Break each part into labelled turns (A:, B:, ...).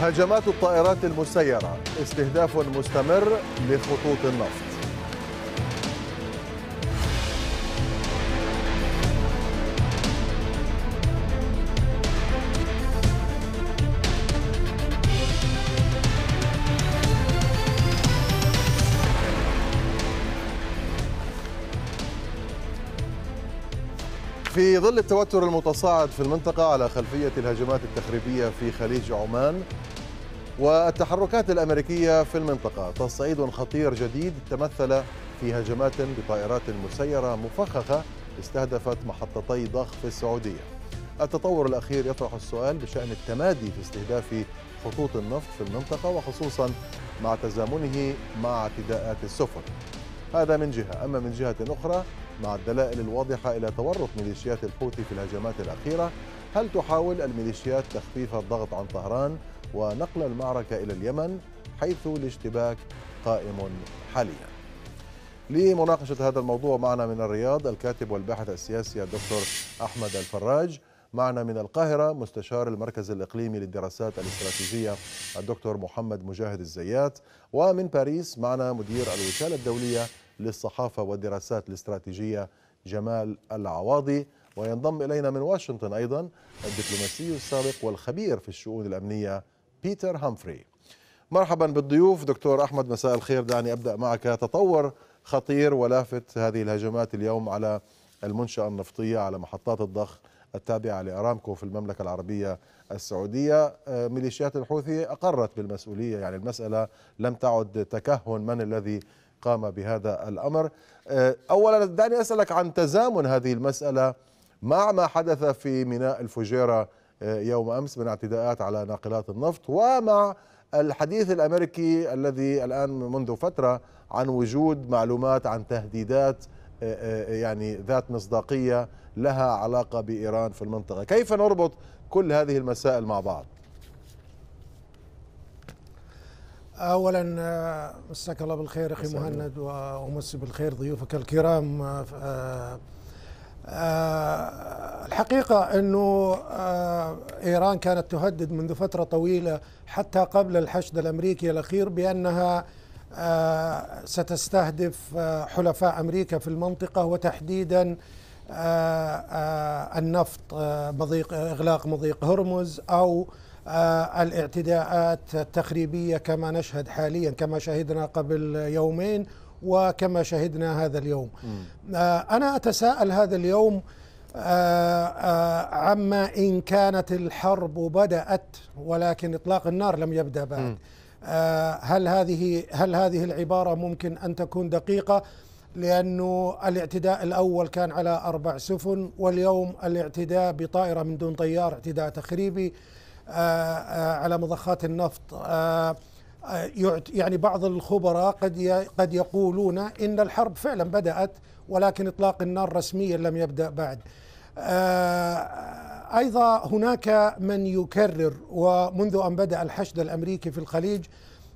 A: هجمات الطائرات المسيرة استهداف مستمر لخطوط النفط في ظل التوتر المتصاعد في المنطقة على خلفية الهجمات التخريبية في خليج عمان والتحركات الأمريكية في المنطقة تصعيد خطير جديد تمثل في هجمات بطائرات مسيرة مفخخة استهدفت محطتي ضخ في السعودية التطور الأخير يطرح السؤال بشأن التمادي في استهداف خطوط النفط في المنطقة وخصوصا مع تزامنه مع اعتداءات السفن هذا من جهة أما من جهة أخرى مع الدلائل الواضحة إلى تورط ميليشيات الحوثي في الهجمات الأخيرة هل تحاول الميليشيات تخفيف الضغط عن طهران ونقل المعركة إلى اليمن حيث الاشتباك قائم حاليا لمناقشة هذا الموضوع معنا من الرياض الكاتب والباحث السياسي الدكتور أحمد الفراج معنا من القاهرة مستشار المركز الإقليمي للدراسات الاستراتيجية الدكتور محمد مجاهد الزيات ومن باريس معنا مدير الوكالة الدولية للصحافة والدراسات الاستراتيجية جمال العواضي وينضم إلينا من واشنطن أيضا الدبلوماسي السابق والخبير في الشؤون الأمنية بيتر همفري مرحبا بالضيوف دكتور أحمد مساء الخير دعني أبدأ معك تطور خطير ولافت هذه الهجمات اليوم على المنشأة النفطية على محطات الضخ التابعة لأرامكو في المملكة العربية السعودية آه، ميليشيات الحوثي أقرت بالمسؤولية يعني المسألة لم تعد تكهن من الذي قام بهذا الأمر آه، أولا دعني أسألك عن تزامن هذه المسألة مع ما حدث في ميناء الفجيرة آه، يوم أمس من اعتداءات على ناقلات النفط ومع الحديث الأمريكي الذي الآن منذ فترة عن وجود معلومات عن تهديدات يعني ذات مصداقية لها علاقة بإيران في المنطقة كيف نربط كل هذه المسائل مع بعض
B: اولا آه، مساك الله بالخير اخي مهند وامسي بالخير ضيوفك الكرام آه، آه، الحقيقه انه ايران كانت تهدد منذ فتره طويله حتى قبل الحشد الامريكي الاخير بانها ستستهدف حلفاء امريكا في المنطقه وتحديدا آه، آه، النفط آه، مضيق اغلاق مضيق هرمز او الاعتداءات التخريبيه كما نشهد حاليا كما شهدنا قبل يومين وكما شهدنا هذا اليوم. انا اتساءل هذا اليوم عما ان كانت الحرب بدات ولكن اطلاق النار لم يبدا بعد. هل هذه هل هذه العباره ممكن ان تكون دقيقه؟ لأنه الاعتداء الأول كان على أربع سفن واليوم الاعتداء بطائرة من دون طيار اعتداء تخريبي آه، آه، على مضخات النفط آه، يعني بعض الخبراء قد قد يقولون ان الحرب فعلا بدات ولكن اطلاق النار رسميا لم يبدا بعد. ايضا هناك من يكرر ومنذ ان بدا الحشد الامريكي في الخليج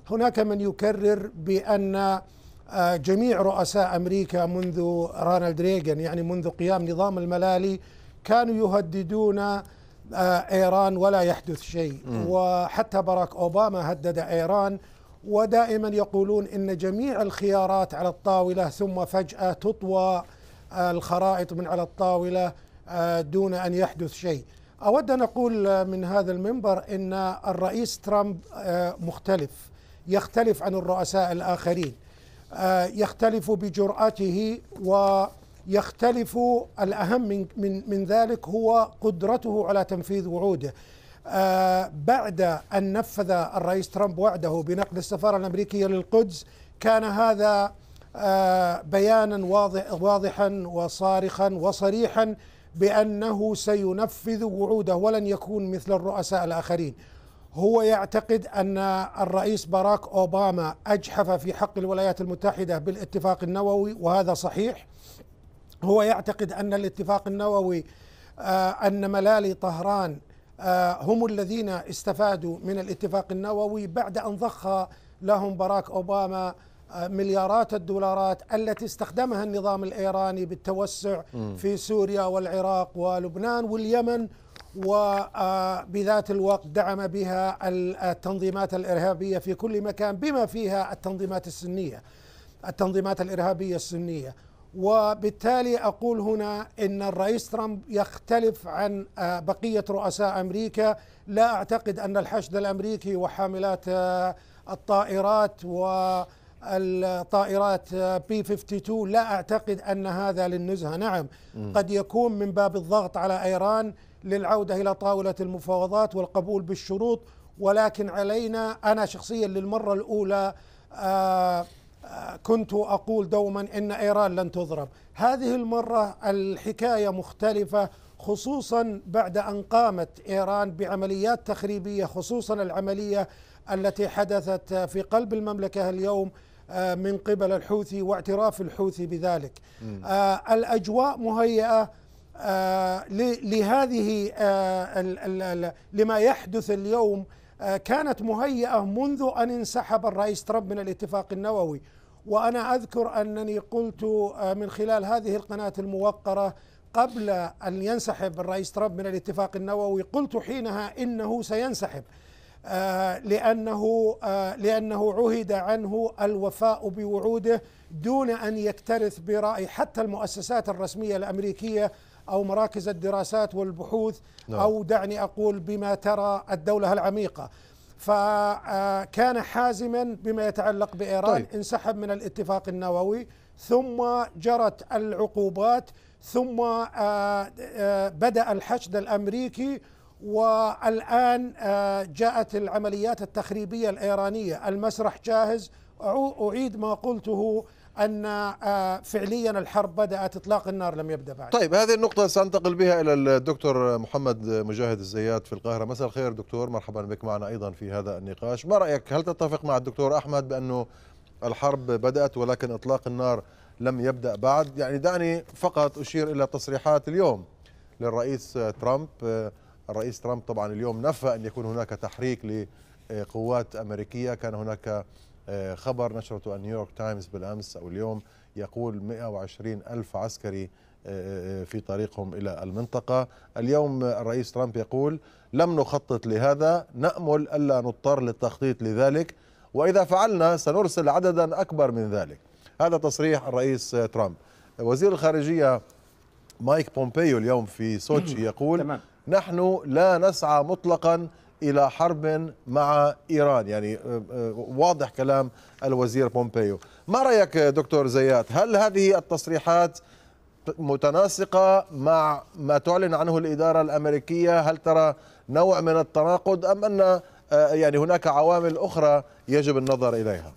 B: هناك من يكرر بان جميع رؤساء أمريكا منذ رونالد ريغان يعني منذ قيام نظام الملالي كانوا يهددون آه، ايران ولا يحدث شيء وحتى باراك اوباما هدد ايران ودائما يقولون ان جميع الخيارات على الطاوله ثم فجاه تطوى آه، الخرائط من على الطاوله آه، دون ان يحدث شيء. اود ان اقول من هذا المنبر ان الرئيس ترامب مختلف يختلف عن الرؤساء الاخرين. آه، يختلف بجرأته ويختلف الأهم من, من, من ذلك هو قدرته على تنفيذ وعوده آه، بعد أن نفذ الرئيس ترامب وعده بنقل السفارة الأمريكية للقدس كان هذا آه، بيانا واضحا وصارخا وصريحا بأنه سينفذ وعوده ولن يكون مثل الرؤساء الآخرين هو يعتقد أن الرئيس باراك أوباما أجحف في حق الولايات المتحدة بالاتفاق النووي وهذا صحيح هو يعتقد أن الاتفاق النووي آه، أن ملالي طهران آه، هم الذين استفادوا من الاتفاق النووي بعد أن ضخ لهم باراك أوباما آه، مليارات الدولارات التي استخدمها النظام الايراني بالتوسع في سوريا والعراق ولبنان واليمن وبذات الوقت دعم بها التنظيمات الارهابيه في كل مكان بما فيها التنظيمات السنيه التنظيمات الارهابيه السنيه وبالتالي اقول هنا ان الرئيس ترامب يختلف عن آه، بقيه رؤساء امريكا لا اعتقد ان الحشد الامريكي وحاملات آه، الطائرات و الطائرات آه، بي 52 لا اعتقد ان هذا للنزهه نعم قد يكون من باب الضغط على ايران للعوده الى طاوله المفاوضات والقبول بالشروط ولكن علينا انا شخصيا للمره الاولى آه، آه، كنت اقول دوما ان ايران لن تضرب هذه المره الحكايه مختلفه خصوصا بعد ان قامت ايران بعمليات تخريبيه خصوصا العمليه التي حدثت في قلب المملكه اليوم آه، من قبل الحوثي واعتراف الحوثي بذلك الأجواء مهيئة آه، لهذه آه، لما يحدث اليوم آه، كانت مهيئة منذ أن انسحب الرئيس ترامب من الاتفاق النووي وأنا أذكر أنني قلت من خلال هذه القناة الموقرة قبل أن ينسحب الرئيس ترامب من الاتفاق النووي قلت حينها إنه سينسحب لأنه لأنه عهد عنه الوفاء بوعوده دون أن يكترث برأي حتى المؤسسات الرسمية الأمريكية أو مراكز الدراسات والبحوث نعم. أو دعني أقول بما ترى الدولة العميقة فكان آه، حازما بما يتعلق بإيران طيب. انسحب من الاتفاق النووي ثم جرت العقوبات ثم آه، آه، بدأ الحشد الأمريكي والآن جاءت العمليات التخريبية الإيرانية المسرح جاهز أعيد ما قلته أن آه، فعليا الحرب بدأت إطلاق النار لم يبدأ بعد طيب هذه
A: النقطة سأنتقل بها إلى الدكتور محمد مجاهد الزيات في القاهرة مساء الخير دكتور مرحبا بك معنا أيضا في هذا النقاش ما رأيك هل تتفق مع الدكتور أحمد بأنه الحرب بدأت ولكن إطلاق النار لم يبدأ بعد يعني دعني فقط أشير إلى تصريحات اليوم للرئيس ترامب الرئيس ترامب طبعا اليوم نفى أن يكون هناك تحريك لقوات أمريكية كان هناك آه، خبر نشرته نيويورك تايمز بالأمس أو اليوم يقول 120 ألف عسكري آه، آه، في طريقهم إلى المنطقة اليوم الرئيس ترامب يقول لم نخطط لهذا نأمل ألا نضطر للتخطيط لذلك وإذا فعلنا سنرسل عددا أكبر من ذلك هذا تصريح الرئيس ترامب وزير الخارجية مايك بومبيو اليوم في سوتشي يقول نحن لا نسعى مطلقا إلى حرب مع إيران يعني آه، آه، واضح كلام الوزير بومبيو ما رأيك دكتور زيات هل هذه التصريحات متناسقة مع ما تعلن عنه الإدارة الأمريكية هل ترى نوع من التناقض أم أن آه، يعني هناك عوامل أخرى يجب النظر إليها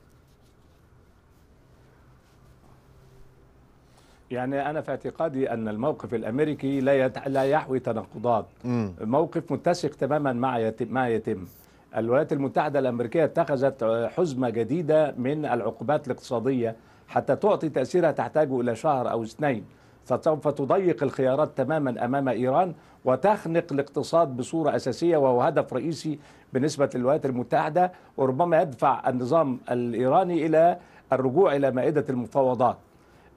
C: يعني انا في اعتقادي ان الموقف الامريكي لا يت... لا يحوي تناقضات موقف متسق تماما مع ما يتم الولايات المتحده الامريكيه اتخذت حزمه جديده من العقوبات الاقتصاديه حتى تعطي تاثيرها تحتاج الى شهر او اثنين فسوف تضيق الخيارات تماما امام ايران وتخنق الاقتصاد بصوره اساسيه وهو هدف رئيسي بالنسبه للولايات المتحده وربما يدفع النظام الايراني الى الرجوع الى مائده المفاوضات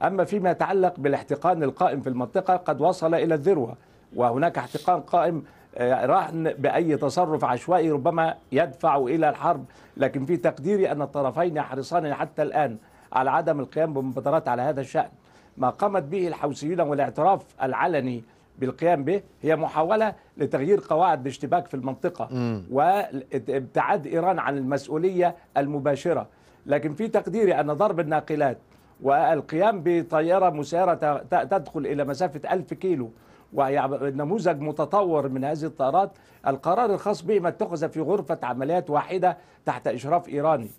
C: أما فيما يتعلق بالاحتقان القائم في المنطقة قد وصل إلى الذروة وهناك احتقان قائم آه، رهن بأي تصرف عشوائي ربما يدفع إلى الحرب لكن في تقديري أن الطرفين يحرصان حتى الآن على عدم القيام بمبادرات على هذا الشأن ما قامت به الحوثيون والاعتراف العلني بالقيام به هي محاولة لتغيير قواعد الاشتباك في المنطقة وابتعاد إيران عن المسؤولية المباشرة لكن في تقديري أن ضرب الناقلات والقيام بطيارة مسيرة تدخل إلى مسافة ألف كيلو ونموذج متطور من هذه الطائرات القرار الخاص ما اتخذ في غرفة عمليات واحدة تحت إشراف إيراني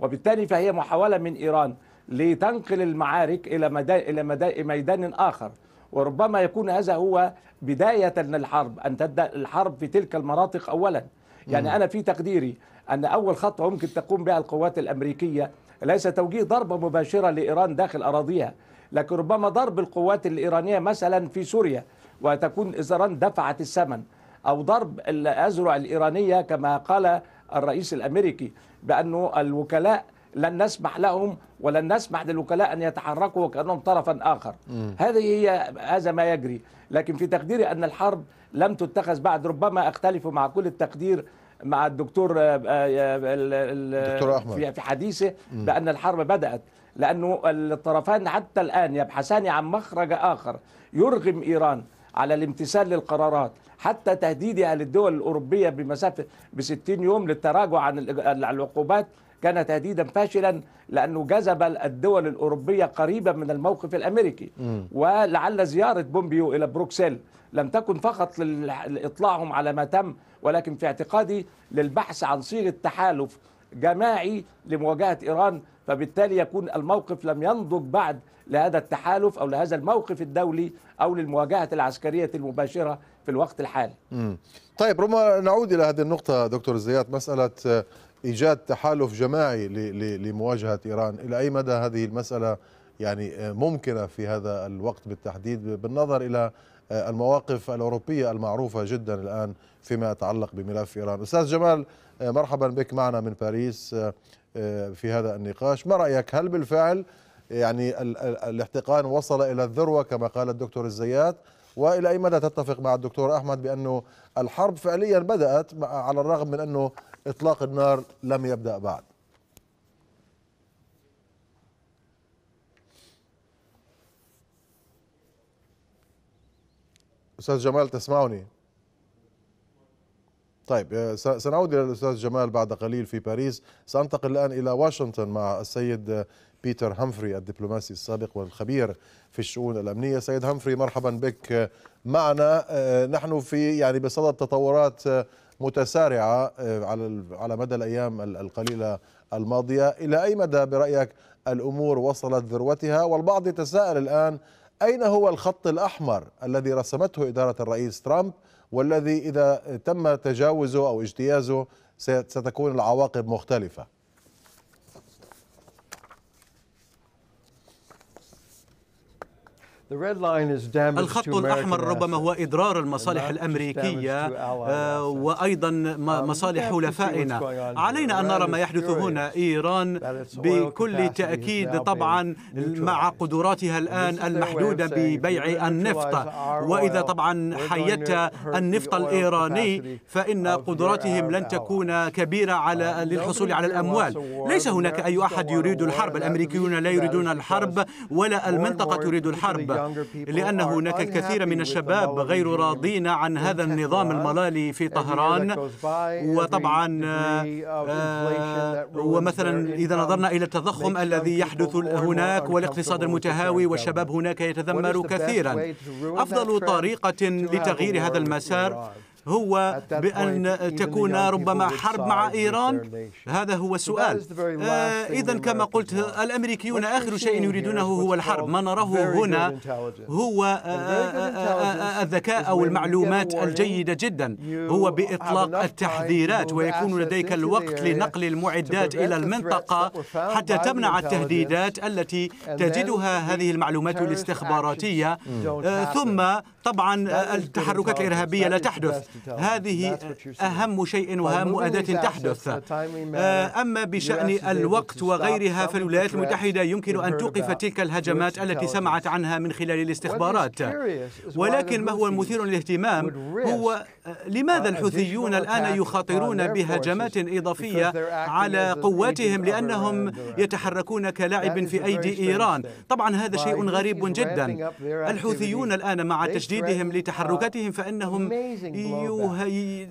C: وبالتالي فهي محاولة من إيران لتنقل المعارك إلى إلى ميدان آخر وربما يكون هذا هو بداية للحرب أن تبدأ الحرب في تلك المناطق أولا يعني أنا في تقديري أن أول خطوة ممكن تقوم بها القوات الأمريكية ليس توجيه ضربة مباشرة لإيران داخل أراضيها لكن ربما ضرب القوات الإيرانية مثلا في سوريا وتكون إيران دفعت الثمن أو ضرب الأذرع الإيرانية كما قال الرئيس الأمريكي بأنه الوكلاء لن نسمح لهم ولن نسمح للوكلاء ان يتحركوا كانهم طرفا اخر م. هذه هي هذا ما يجري لكن في تقديري ان الحرب لم تتخذ بعد ربما اختلف مع كل التقدير مع الدكتور آه، آه، آه، الدكتور احمد في حديثه بان الحرب بدات لانه الطرفان حتى الان يبحثان عن مخرج اخر يرغم ايران على الامتثال للقرارات حتى تهديدها للدول الأوروبية بمسافة ب 60 يوم للتراجع عن العقوبات كان تهديدا فاشلا لانه جذب الدول الاوروبيه قريبا من الموقف الامريكي م. ولعل زياره بومبيو الى بروكسل لم تكن فقط لاطلاعهم على ما تم ولكن في اعتقادي للبحث عن صيغه تحالف جماعي لمواجهة إيران فبالتالي يكون الموقف لم ينضج بعد لهذا التحالف أو لهذا الموقف الدولي أو للمواجهة العسكرية المباشرة في الوقت الحالي
A: طيب ربما نعود إلى هذه النقطة دكتور زياد مسألة إيجاد تحالف جماعي لمواجهة إيران إلى أي مدى هذه المسألة يعني ممكنة في هذا الوقت بالتحديد بالنظر إلى المواقف الأوروبية المعروفة جدا الآن فيما يتعلق بملف إيران أستاذ جمال آه، مرحبا بك معنا من باريس آه، آه، في هذا النقاش ما رأيك هل بالفعل يعني الاحتقان وصل إلى الذروة كما قال الدكتور الزيات وإلى أي مدى تتفق مع الدكتور أحمد بأنه الحرب فعليا بدأت على الرغم من أنه إطلاق النار لم يبدأ بعد أستاذ جمال تسمعني طيب آه، سنعود إلى الأستاذ جمال بعد قليل في باريس سأنتقل الآن إلى واشنطن مع السيد آه، بيتر همفري الدبلوماسي السابق والخبير في الشؤون الأمنية سيد همفري مرحبا بك آه، معنا نحن في يعني بصدد تطورات متسارعة على على مدى الأيام القليلة الماضية إلى أي مدى برأيك الأمور وصلت ذروتها والبعض يتساءل الآن أين هو الخط الأحمر الذي رسمته إدارة الرئيس ترامب والذي إذا تم تجاوزه أو اجتيازه ستكون العواقب مختلفة الخط الأحمر ربما هو
D: إضرار المصالح الأمريكية آه، وأيضا um, مصالح حلفائنا علينا أن نرى ما يحدث هنا إيران بكل تأكيد طبعا مع قدراتها الآن المحدودة ببيع النفط وإذا طبعا حيت النفط الإيراني فإن قدراتهم لن تكون كبيرة على um, للحصول على الأموال ليس هناك أي أحد يريد الحرب الأمريكيون لا يريدون الحرب ولا المنطقة تريد الحرب لأن هناك الكثير من الشباب غير راضين عن هذا النظام الملالي في طهران وطبعا آه، ومثلا إذا نظرنا إلى التضخم الذي يحدث هناك والاقتصاد المتهاوي والشباب هناك يتذمر كثيرا أفضل طريقة لتغيير هذا المسار هو بأن تكون ربما حرب مع إيران هذا هو السؤال آه، إذا كما قلت الأمريكيون آخر شيء يريدونه هو الحرب ما نراه هنا هو آه، آه، الذكاء أو المعلومات الجيدة جدا هو بإطلاق التحذيرات ويكون لديك الوقت لنقل المعدات إلى المنطقة حتى تمنع التهديدات التي تجدها هذه المعلومات الاستخباراتية ثم طبعا التحركات الإرهابية لا تحدث هذه أهم شيء وأهم أداة تحدث آه، أما بشأن الوقت وغيرها فالولايات المتحدة يمكن أن توقف تلك الهجمات التي سمعت عنها من خلال الاستخبارات ولكن ما هو المثير للاهتمام هو آه، لماذا الحوثيون الآن يخاطرون بهجمات إضافية على قواتهم لأنهم يتحركون كلاعب في أيدي إيران طبعا هذا شيء غريب جدا الحوثيون الآن مع تشديدهم لتحركاتهم فإنهم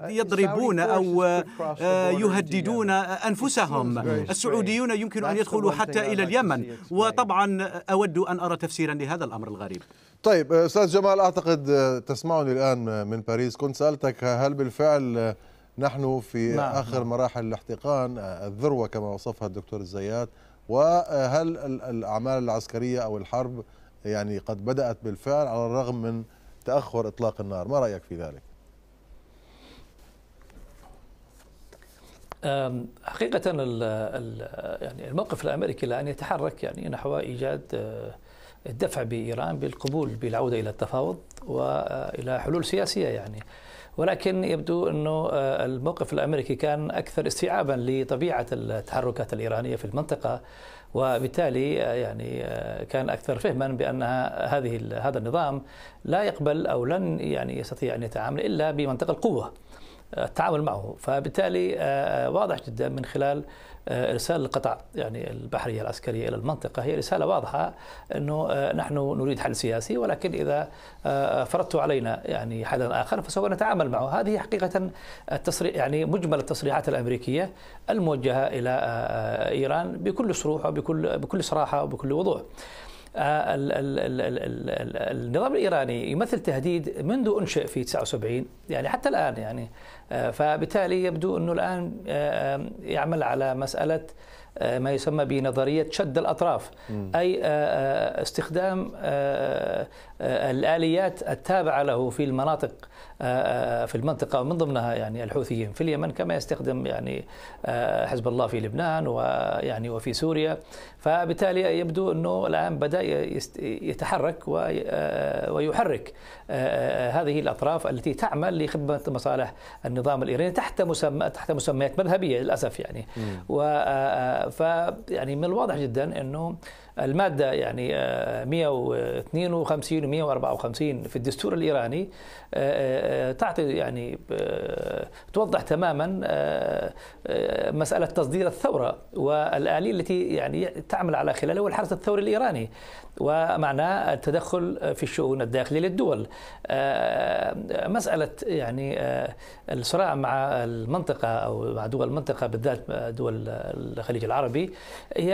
D: يضربون uh, أو آه، يهددون أنفسهم السعوديون يمكن أن يدخلوا حتى إلى اليمن وطبعا آه، أود أن أرى تفسيرا لهذا الأمر الغريب
A: طيب آه، أستاذ جمال أعتقد تسمعني الآن من باريس كنت سألتك هل بالفعل نحن في نعم،, نعم. آخر مراحل الاحتقان الذروة كما وصفها الدكتور الزيات وهل الأعمال العسكرية أو الحرب يعني قد بدأت بالفعل على الرغم من تأخر إطلاق النار ما رأيك في ذلك؟
E: حقيقة يعني الموقف الأمريكي الآن يتحرك يعني نحو إيجاد أه، الدفع بإيران بالقبول بالعودة إلى التفاوض وإلى أه، حلول سياسية يعني ولكن يبدو أنه أه، الموقف الأمريكي كان أكثر استيعابا لطبيعة التحركات الإيرانية في المنطقة وبالتالي يعني كان اكثر فهما بانها هذه هذا النظام لا يقبل او لن يعني يستطيع ان يتعامل الا بمنطقه القوه التعامل معه فبالتالي آه، آه، واضح جدا من خلال آه، ارسال القطع يعني البحريه العسكريه الى المنطقه هي رساله واضحه انه نحن نريد حل سياسي ولكن اذا فرضت علينا يعني حلا اخر فسوف نتعامل معه هذه حقيقه التصري يعني مجمل التصريحات الامريكيه الموجهه الى ايران بكل صروح وبكل بكل صراحه وبكل وضوح آه، النظام الايراني يمثل تهديد منذ انشئ في 79 يعني حتى الان يعني آه، فبالتالي يبدو انه الان آه، يعمل على مساله آه، ما يسمى بنظريه شد الاطراف اي آه، آه، استخدام الاليات التابعه له في المناطق في المنطقه ومن ضمنها يعني الحوثيين في اليمن كما يستخدم يعني حزب الله في لبنان ويعني وفي سوريا فبالتالي يبدو انه الان بدا يتحرك ويحرك هذه الاطراف التي تعمل لخدمه مصالح النظام الايراني تحت مسمى تحت مسميات مذهبيه للاسف يعني و ف يعني من الواضح جدا انه المادة يعني 152 آه، و 154 في الدستور الإيراني آه، آه، تعطي يعني توضح تماما مسألة تصدير الثورة والآلية التي يعني تعمل على خلالها هو الحرس الثوري الإيراني ومعناه التدخل في الشؤون الداخلية للدول مسألة يعني الصراع مع المنطقة أو مع دول المنطقة بالذات دول الخليج العربي هي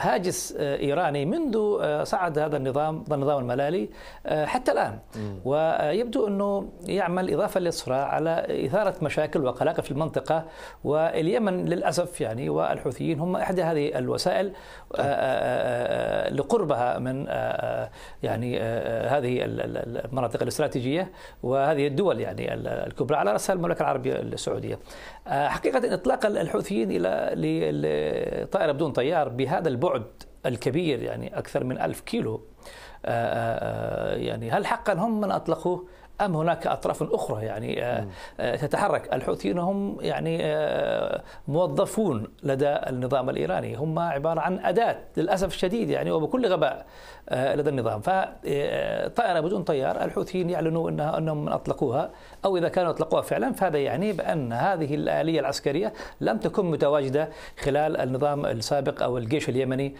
E: هاجس إيراني منذ آه، صعد هذا النظام النظام الملالي آه، حتى الآن ويبدو أنه يعمل إضافة للصراع على إثارة مشاكل وقلاقة في المنطقة واليمن للأسف يعني والحوثيين هم إحدى هذه الوسائل آه، لقربها من يعني هذه المناطق الاستراتيجية وهذه الدول يعني الكبرى على رأسها المملكة العربية السعودية حقيقة إطلاق الحوثيين إلى لطائرة بدون طيار بهذا البعد الكبير يعني أكثر من ألف كيلو آه، آه، آه، يعني هل حقا هم من أطلقوه ام هناك اطراف اخرى يعني آه، آه، تتحرك الحوثيون هم يعني آه، موظفون لدى النظام الايراني هم عباره عن اداه للاسف الشديد يعني وبكل غباء لدى النظام فطائره بدون طيار الحوثيين يعلنوا انها انهم اطلقوها او اذا كانوا اطلقوها فعلا فهذا يعني بان هذه الاليه العسكريه لم تكن متواجده خلال النظام السابق او الجيش اليمني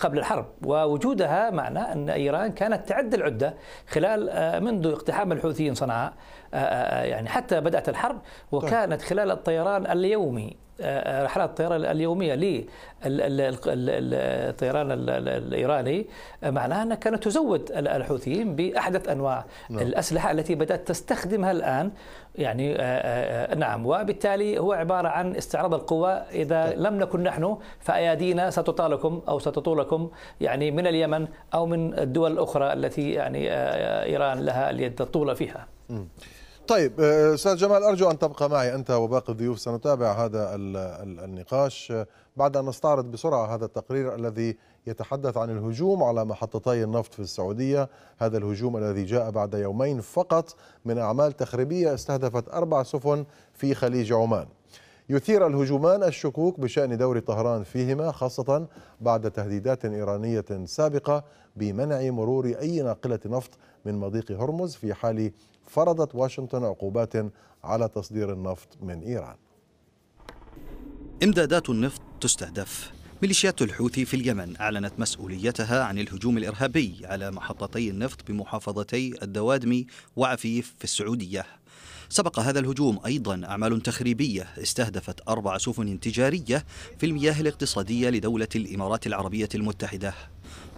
E: قبل الحرب ووجودها معنى ان ايران كانت تعد العده خلال منذ اقتحام عام الحوثيين صنعاء آه، آه، آه، يعني حتى بدأت الحرب طيب. وكانت خلال الطيران اليومي رحلات الطيران اليوميه للطيران الايراني معناها انها كانت تزود الحوثيين باحدث انواع نعم. الاسلحه التي بدات تستخدمها الان يعني آه، آه، آه، نعم وبالتالي هو عباره عن استعراض القوه اذا طيب. لم نكن نحن فايادينا ستطالكم او ستطولكم يعني من اليمن او من الدول الاخرى التي يعني ايران لها اليد الطولة فيها.
A: م. طيب آه، استاذ جمال ارجو ان تبقى معي انت وباقي الضيوف سنتابع هذا النقاش آه، بعد ان نستعرض بسرعه هذا التقرير الذي يتحدث عن الهجوم على محطتي النفط في السعوديه، هذا الهجوم الذي جاء بعد يومين فقط من اعمال تخريبيه استهدفت اربع سفن في خليج عمان. يثير الهجومان الشكوك بشان دور طهران فيهما خاصه بعد تهديدات ايرانيه سابقه بمنع مرور اي ناقله نفط من مضيق هرمز في حال فرضت واشنطن عقوبات على تصدير النفط من إيران إمدادات النفط تستهدف ميليشيات الحوثي في اليمن
F: أعلنت مسؤوليتها عن الهجوم الإرهابي على محطتي النفط بمحافظتي الدوادمي وعفيف في السعودية سبق هذا الهجوم أيضا أعمال تخريبية استهدفت أربع سفن تجارية في المياه الاقتصادية لدولة الإمارات العربية المتحدة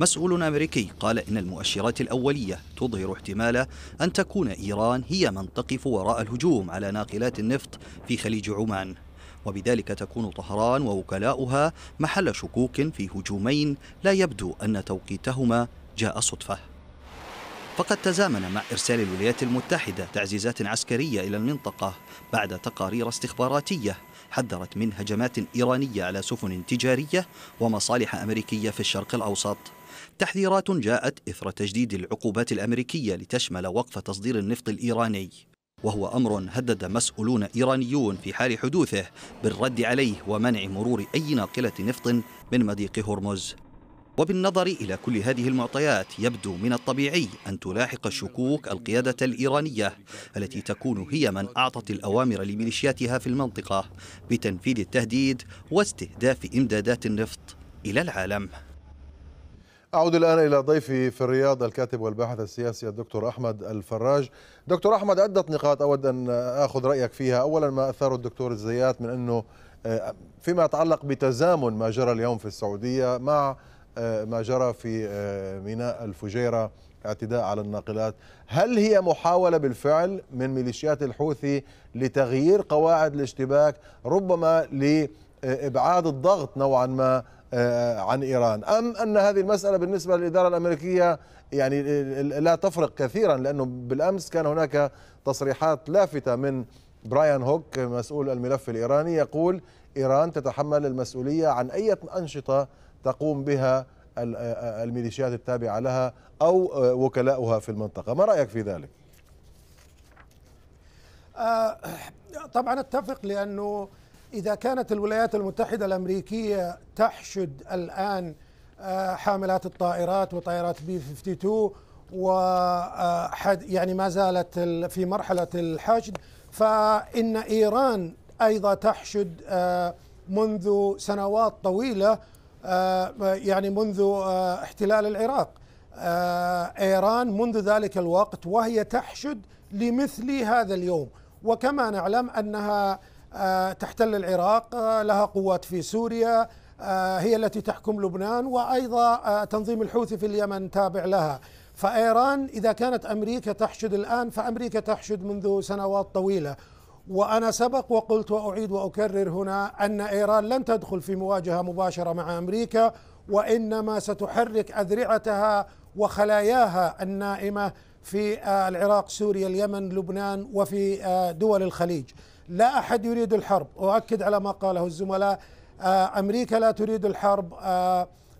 F: مسؤول أمريكي قال إن المؤشرات الأولية تظهر احتمال أن تكون إيران هي من تقف وراء الهجوم على ناقلات النفط في خليج عمان وبذلك تكون طهران ووكلاؤها محل شكوك في هجومين لا يبدو أن توقيتهما جاء صدفه فقد تزامن مع إرسال الولايات المتحدة تعزيزات عسكرية إلى المنطقة بعد تقارير استخباراتية حذرت من هجمات إيرانية على سفن تجارية ومصالح أمريكية في الشرق الأوسط تحذيرات جاءت إثر تجديد العقوبات الأمريكية لتشمل وقف تصدير النفط الإيراني وهو أمر هدد مسؤولون إيرانيون في حال حدوثه بالرد عليه ومنع مرور أي ناقلة نفط من مضيق هرمز وبالنظر إلى كل هذه المعطيات يبدو من الطبيعي أن تلاحق الشكوك القيادة الإيرانية التي تكون هي من أعطت الأوامر لميليشياتها في المنطقة بتنفيذ التهديد واستهداف إمدادات النفط إلى العالم
A: أعود الآن إلى ضيفي في الرياض الكاتب والباحث السياسي الدكتور أحمد الفراج دكتور أحمد عدة نقاط أود أن أخذ رأيك فيها أولا ما أثار الدكتور الزيات من أنه آه، فيما يتعلق بتزامن ما جرى اليوم في السعودية مع آه، ما جرى في آه، ميناء الفجيرة اعتداء على الناقلات هل هي محاولة بالفعل من ميليشيات الحوثي لتغيير قواعد الاشتباك ربما لإبعاد الضغط نوعا ما آه، عن إيران أم أن هذه المسألة بالنسبة للإدارة الأمريكية يعني لا تفرق كثيرا لأنه بالأمس كان هناك تصريحات لافتة من برايان هوك مسؤول الملف الإيراني يقول إيران تتحمل المسؤولية عن أي أنشطة تقوم بها الميليشيات التابعة لها أو وكلاؤها في المنطقة ما رأيك في ذلك؟
B: آه، طبعا اتفق لأنه إذا كانت الولايات المتحدة الأمريكية تحشد الآن حاملات الطائرات وطائرات بي 52 و يعني ما زالت في مرحلة الحشد فإن إيران أيضا تحشد منذ سنوات طويلة آه، يعني منذ آه، احتلال العراق آه، ايران منذ ذلك الوقت وهي تحشد لمثل هذا اليوم وكما نعلم انها تحتل العراق لها قوات في سوريا هي التي تحكم لبنان وايضا تنظيم الحوثي في اليمن تابع لها فايران اذا كانت امريكا تحشد الان فامريكا تحشد منذ سنوات طويله وأنا سبق وقلت وأعيد وأكرر هنا أن إيران لن تدخل في مواجهة مباشرة مع أمريكا وإنما ستحرك أذرعتها وخلاياها النائمة في آه، العراق سوريا اليمن لبنان وفي آه، دول الخليج لا أحد يريد الحرب أؤكد على ما قاله الزملاء آه، أمريكا لا تريد الحرب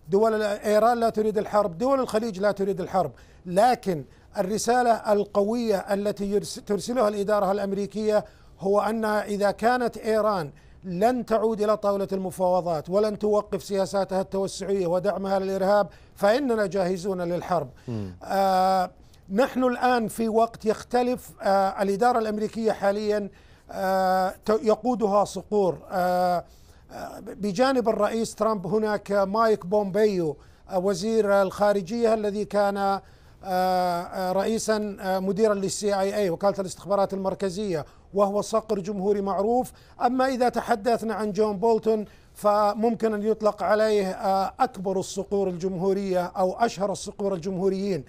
B: دول إيران لا تريد الحرب دول الخليج لا تريد الحرب لكن الرسالة القوية التي ترسلها الإدارة الأمريكية هو أن إذا كانت إيران لن تعود إلى طاولة المفاوضات ولن توقف سياساتها التوسعية ودعمها للإرهاب فإننا جاهزون للحرب آه نحن الآن في وقت يختلف آه الإدارة الأمريكية حاليا آه يقودها صقور آه،, آه بجانب الرئيس ترامب هناك مايك بومبيو آه، وزير الخارجية الذي كان آه، رئيسا مديرا للسي اي اي وكالة الاستخبارات المركزية وهو صقر جمهوري معروف أما إذا تحدثنا عن جون بولتون فممكن أن يطلق عليه آه، أكبر الصقور الجمهورية أو أشهر الصقور الجمهوريين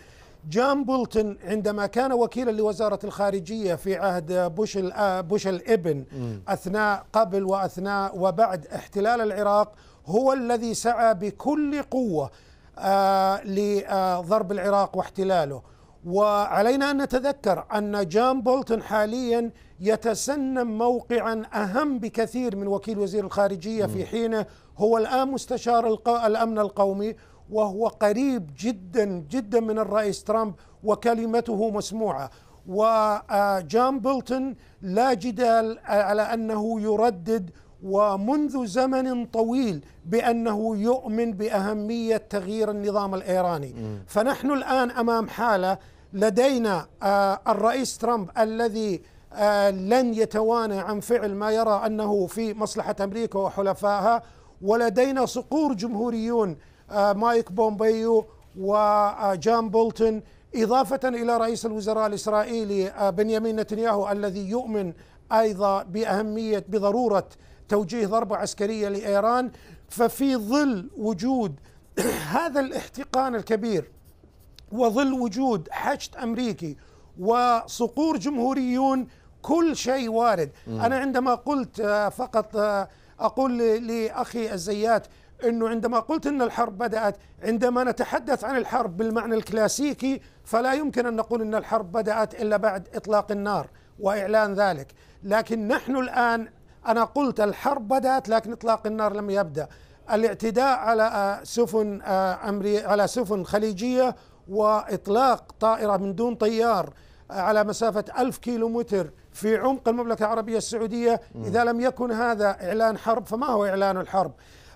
B: جان بولتون عندما كان وكيلا لوزارة الخارجية في عهد بوش, آه، بوش الابن أثناء قبل وأثناء وبعد احتلال العراق هو الذي سعى بكل قوة آه، لضرب العراق واحتلاله وعلينا أن نتذكر أن جان بولتون حاليا يتسنم موقعا أهم بكثير من وكيل وزير الخارجية في حينه هو الآن مستشار الأمن القومي وهو قريب جدا جدا من الرئيس ترامب وكلمته مسموعة وجان بولتون لا جدال على أنه يردد ومنذ زمن طويل بأنه يؤمن بأهمية تغيير النظام الإيراني فنحن الآن أمام حالة لدينا الرئيس ترامب الذي آه، لن يتوانى عن فعل ما يرى أنه في مصلحة أمريكا وحلفائها ولدينا صقور جمهوريون آه، مايك بومبيو وجان آه، بولتون إضافة إلى رئيس الوزراء الإسرائيلي بنيامين نتنياهو الذي يؤمن أيضا بأهمية بضرورة توجيه ضربة عسكرية لإيران ففي ظل وجود هذا الاحتقان الكبير وظل وجود حشد أمريكي وصقور جمهوريون كل شيء وارد مم. أنا عندما قلت آه، فقط آه، أقول لأخي الزيات أنه عندما قلت أن الحرب بدأت عندما نتحدث عن الحرب بالمعنى الكلاسيكي فلا يمكن أن نقول أن الحرب بدأت إلا بعد إطلاق النار وإعلان ذلك لكن نحن الآن أنا قلت الحرب بدأت لكن إطلاق النار لم يبدأ الاعتداء على آه، سفن أمري على سفن خليجية وإطلاق طائرة من دون طيار على مسافة ألف كيلو متر في عمق المملكة العربية السعودية إذا لم يكن هذا إعلان حرب فما هو إعلان الحرب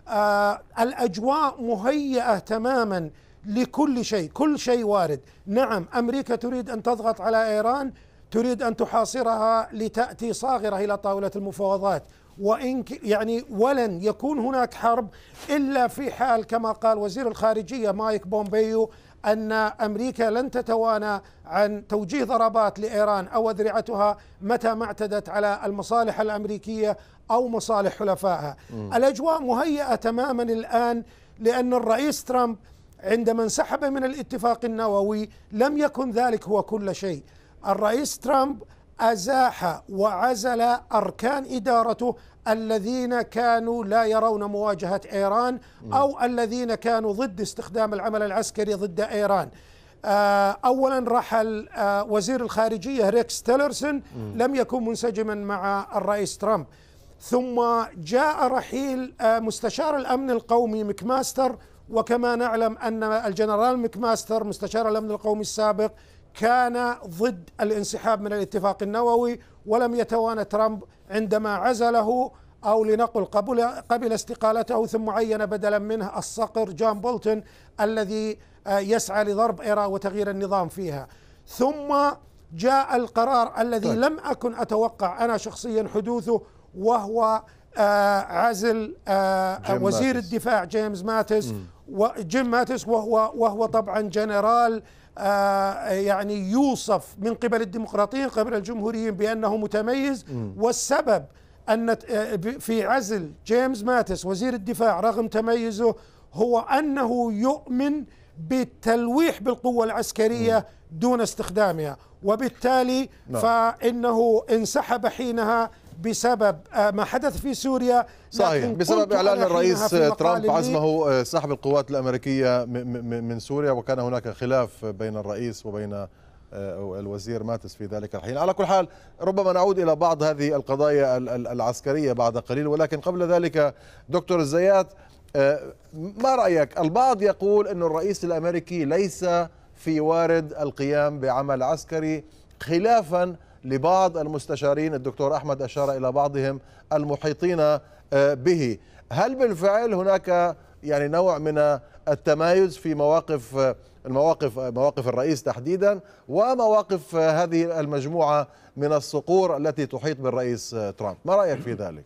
B: آه الأجواء مهيئة تماما لكل شيء كل شيء وارد نعم أمريكا تريد أن تضغط على إيران تريد أن تحاصرها لتأتي صاغرة إلى طاولة المفاوضات وإن يعني ولن يكون هناك حرب إلا في حال كما قال وزير الخارجية مايك بومبيو أن أمريكا لن تتوانى عن توجيه ضربات لإيران أو أذرعتها متى ما اعتدت على المصالح الأمريكية أو مصالح حلفائها الأجواء مهيئة تماما الآن لأن الرئيس ترامب عندما انسحب من الاتفاق النووي لم يكن ذلك هو كل شيء الرئيس ترامب أزاح وعزل أركان إدارته الذين كانوا لا يرون مواجهة إيران أو الذين كانوا ضد استخدام العمل العسكري ضد إيران آه، اولا رحل آه، وزير الخارجيه ريكس تيلرسون لم يكن منسجما مع الرئيس ترامب ثم جاء رحيل آه، مستشار الامن القومي مكماستر وكما نعلم ان الجنرال مكماستر مستشار الامن القومي السابق كان ضد الانسحاب من الاتفاق النووي ولم يتوانى ترامب عندما عزله أو لنقل قبل, قبل استقالته ثم عين بدلا منه الصقر جون بولتون الذي آه، يسعى لضرب إيران وتغيير النظام فيها ثم جاء القرار الذي طيب. لم أكن أتوقع أنا شخصيا حدوثه وهو آه، عزل آه، وزير ماتس. الدفاع جيمس ماتس وجيم ماتس وهو وهو طبعا جنرال آه، يعني يوصف من قبل الديمقراطيين قبل الجمهوريين بأنه متميز والسبب أن آه، في عزل جيمس ماتس وزير الدفاع رغم تميزه هو أنه يؤمن بالتلويح بالقوة العسكرية دون استخدامها وبالتالي نعم. فإنه انسحب حينها بسبب آه، ما حدث في سوريا
A: صحيح بسبب اعلان الرئيس ترامب عزمه آه، سحب القوات الامريكيه من سوريا وكان هناك خلاف بين الرئيس وبين آه، الوزير ماتس في ذلك الحين على كل حال ربما نعود إلى بعض هذه القضايا العسكرية بعد قليل ولكن قبل ذلك دكتور الزيات ما رأيك البعض يقول أن الرئيس الأمريكي ليس في وارد القيام بعمل عسكري خلافا لبعض المستشارين الدكتور أحمد أشار إلى بعضهم المحيطين آه، به هل بالفعل هناك يعني نوع من التمايز في مواقف آه، المواقف آه، مواقف الرئيس تحديدا ومواقف هذه المجموعه من الصقور التي تحيط بالرئيس ترامب، ما رايك في ذلك؟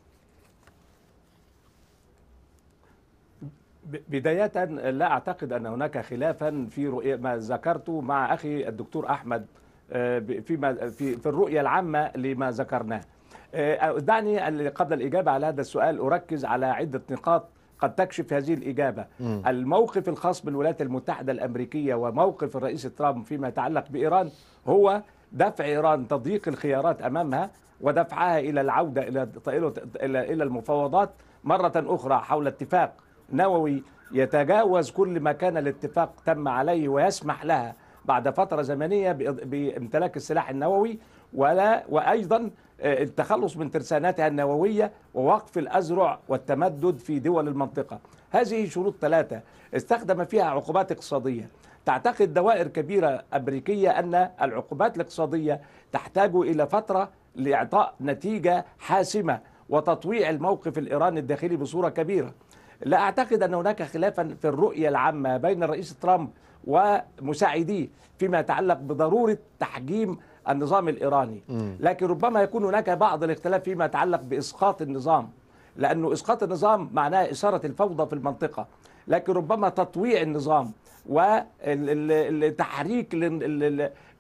C: بداية لا أعتقد أن هناك خلافا في رؤية ما ذكرته مع أخي الدكتور أحمد آه، فيما في في الرؤيه العامه لما ذكرناه آه، دعني قبل الاجابه على هذا السؤال اركز على عده نقاط قد تكشف هذه الإجابة م. الموقف الخاص بالولايات المتحدة الأمريكية وموقف الرئيس ترامب فيما يتعلق بإيران هو دفع إيران تضييق الخيارات أمامها ودفعها إلى العودة إلى إلى المفاوضات مرة أخرى حول اتفاق نووي يتجاوز كل ما كان الاتفاق تم عليه ويسمح لها بعد فترة زمنية بامتلاك السلاح النووي ولا وأيضا آه، التخلص من ترساناتها النووية ووقف الأزرع والتمدد في دول المنطقة هذه شروط ثلاثة استخدم فيها عقوبات اقتصادية تعتقد دوائر كبيرة أمريكية أن العقوبات الاقتصادية تحتاج إلى فترة لإعطاء نتيجة حاسمة وتطويع الموقف الإيراني الداخلي بصورة كبيرة لا أعتقد أن هناك خلافا في الرؤية العامة بين الرئيس ترامب ومساعديه فيما يتعلق بضروره تحجيم النظام الايراني لكن ربما يكون هناك بعض الاختلاف فيما يتعلق باسقاط النظام لانه اسقاط النظام معناه اثاره الفوضى في المنطقه لكن ربما تطويع النظام والتحريك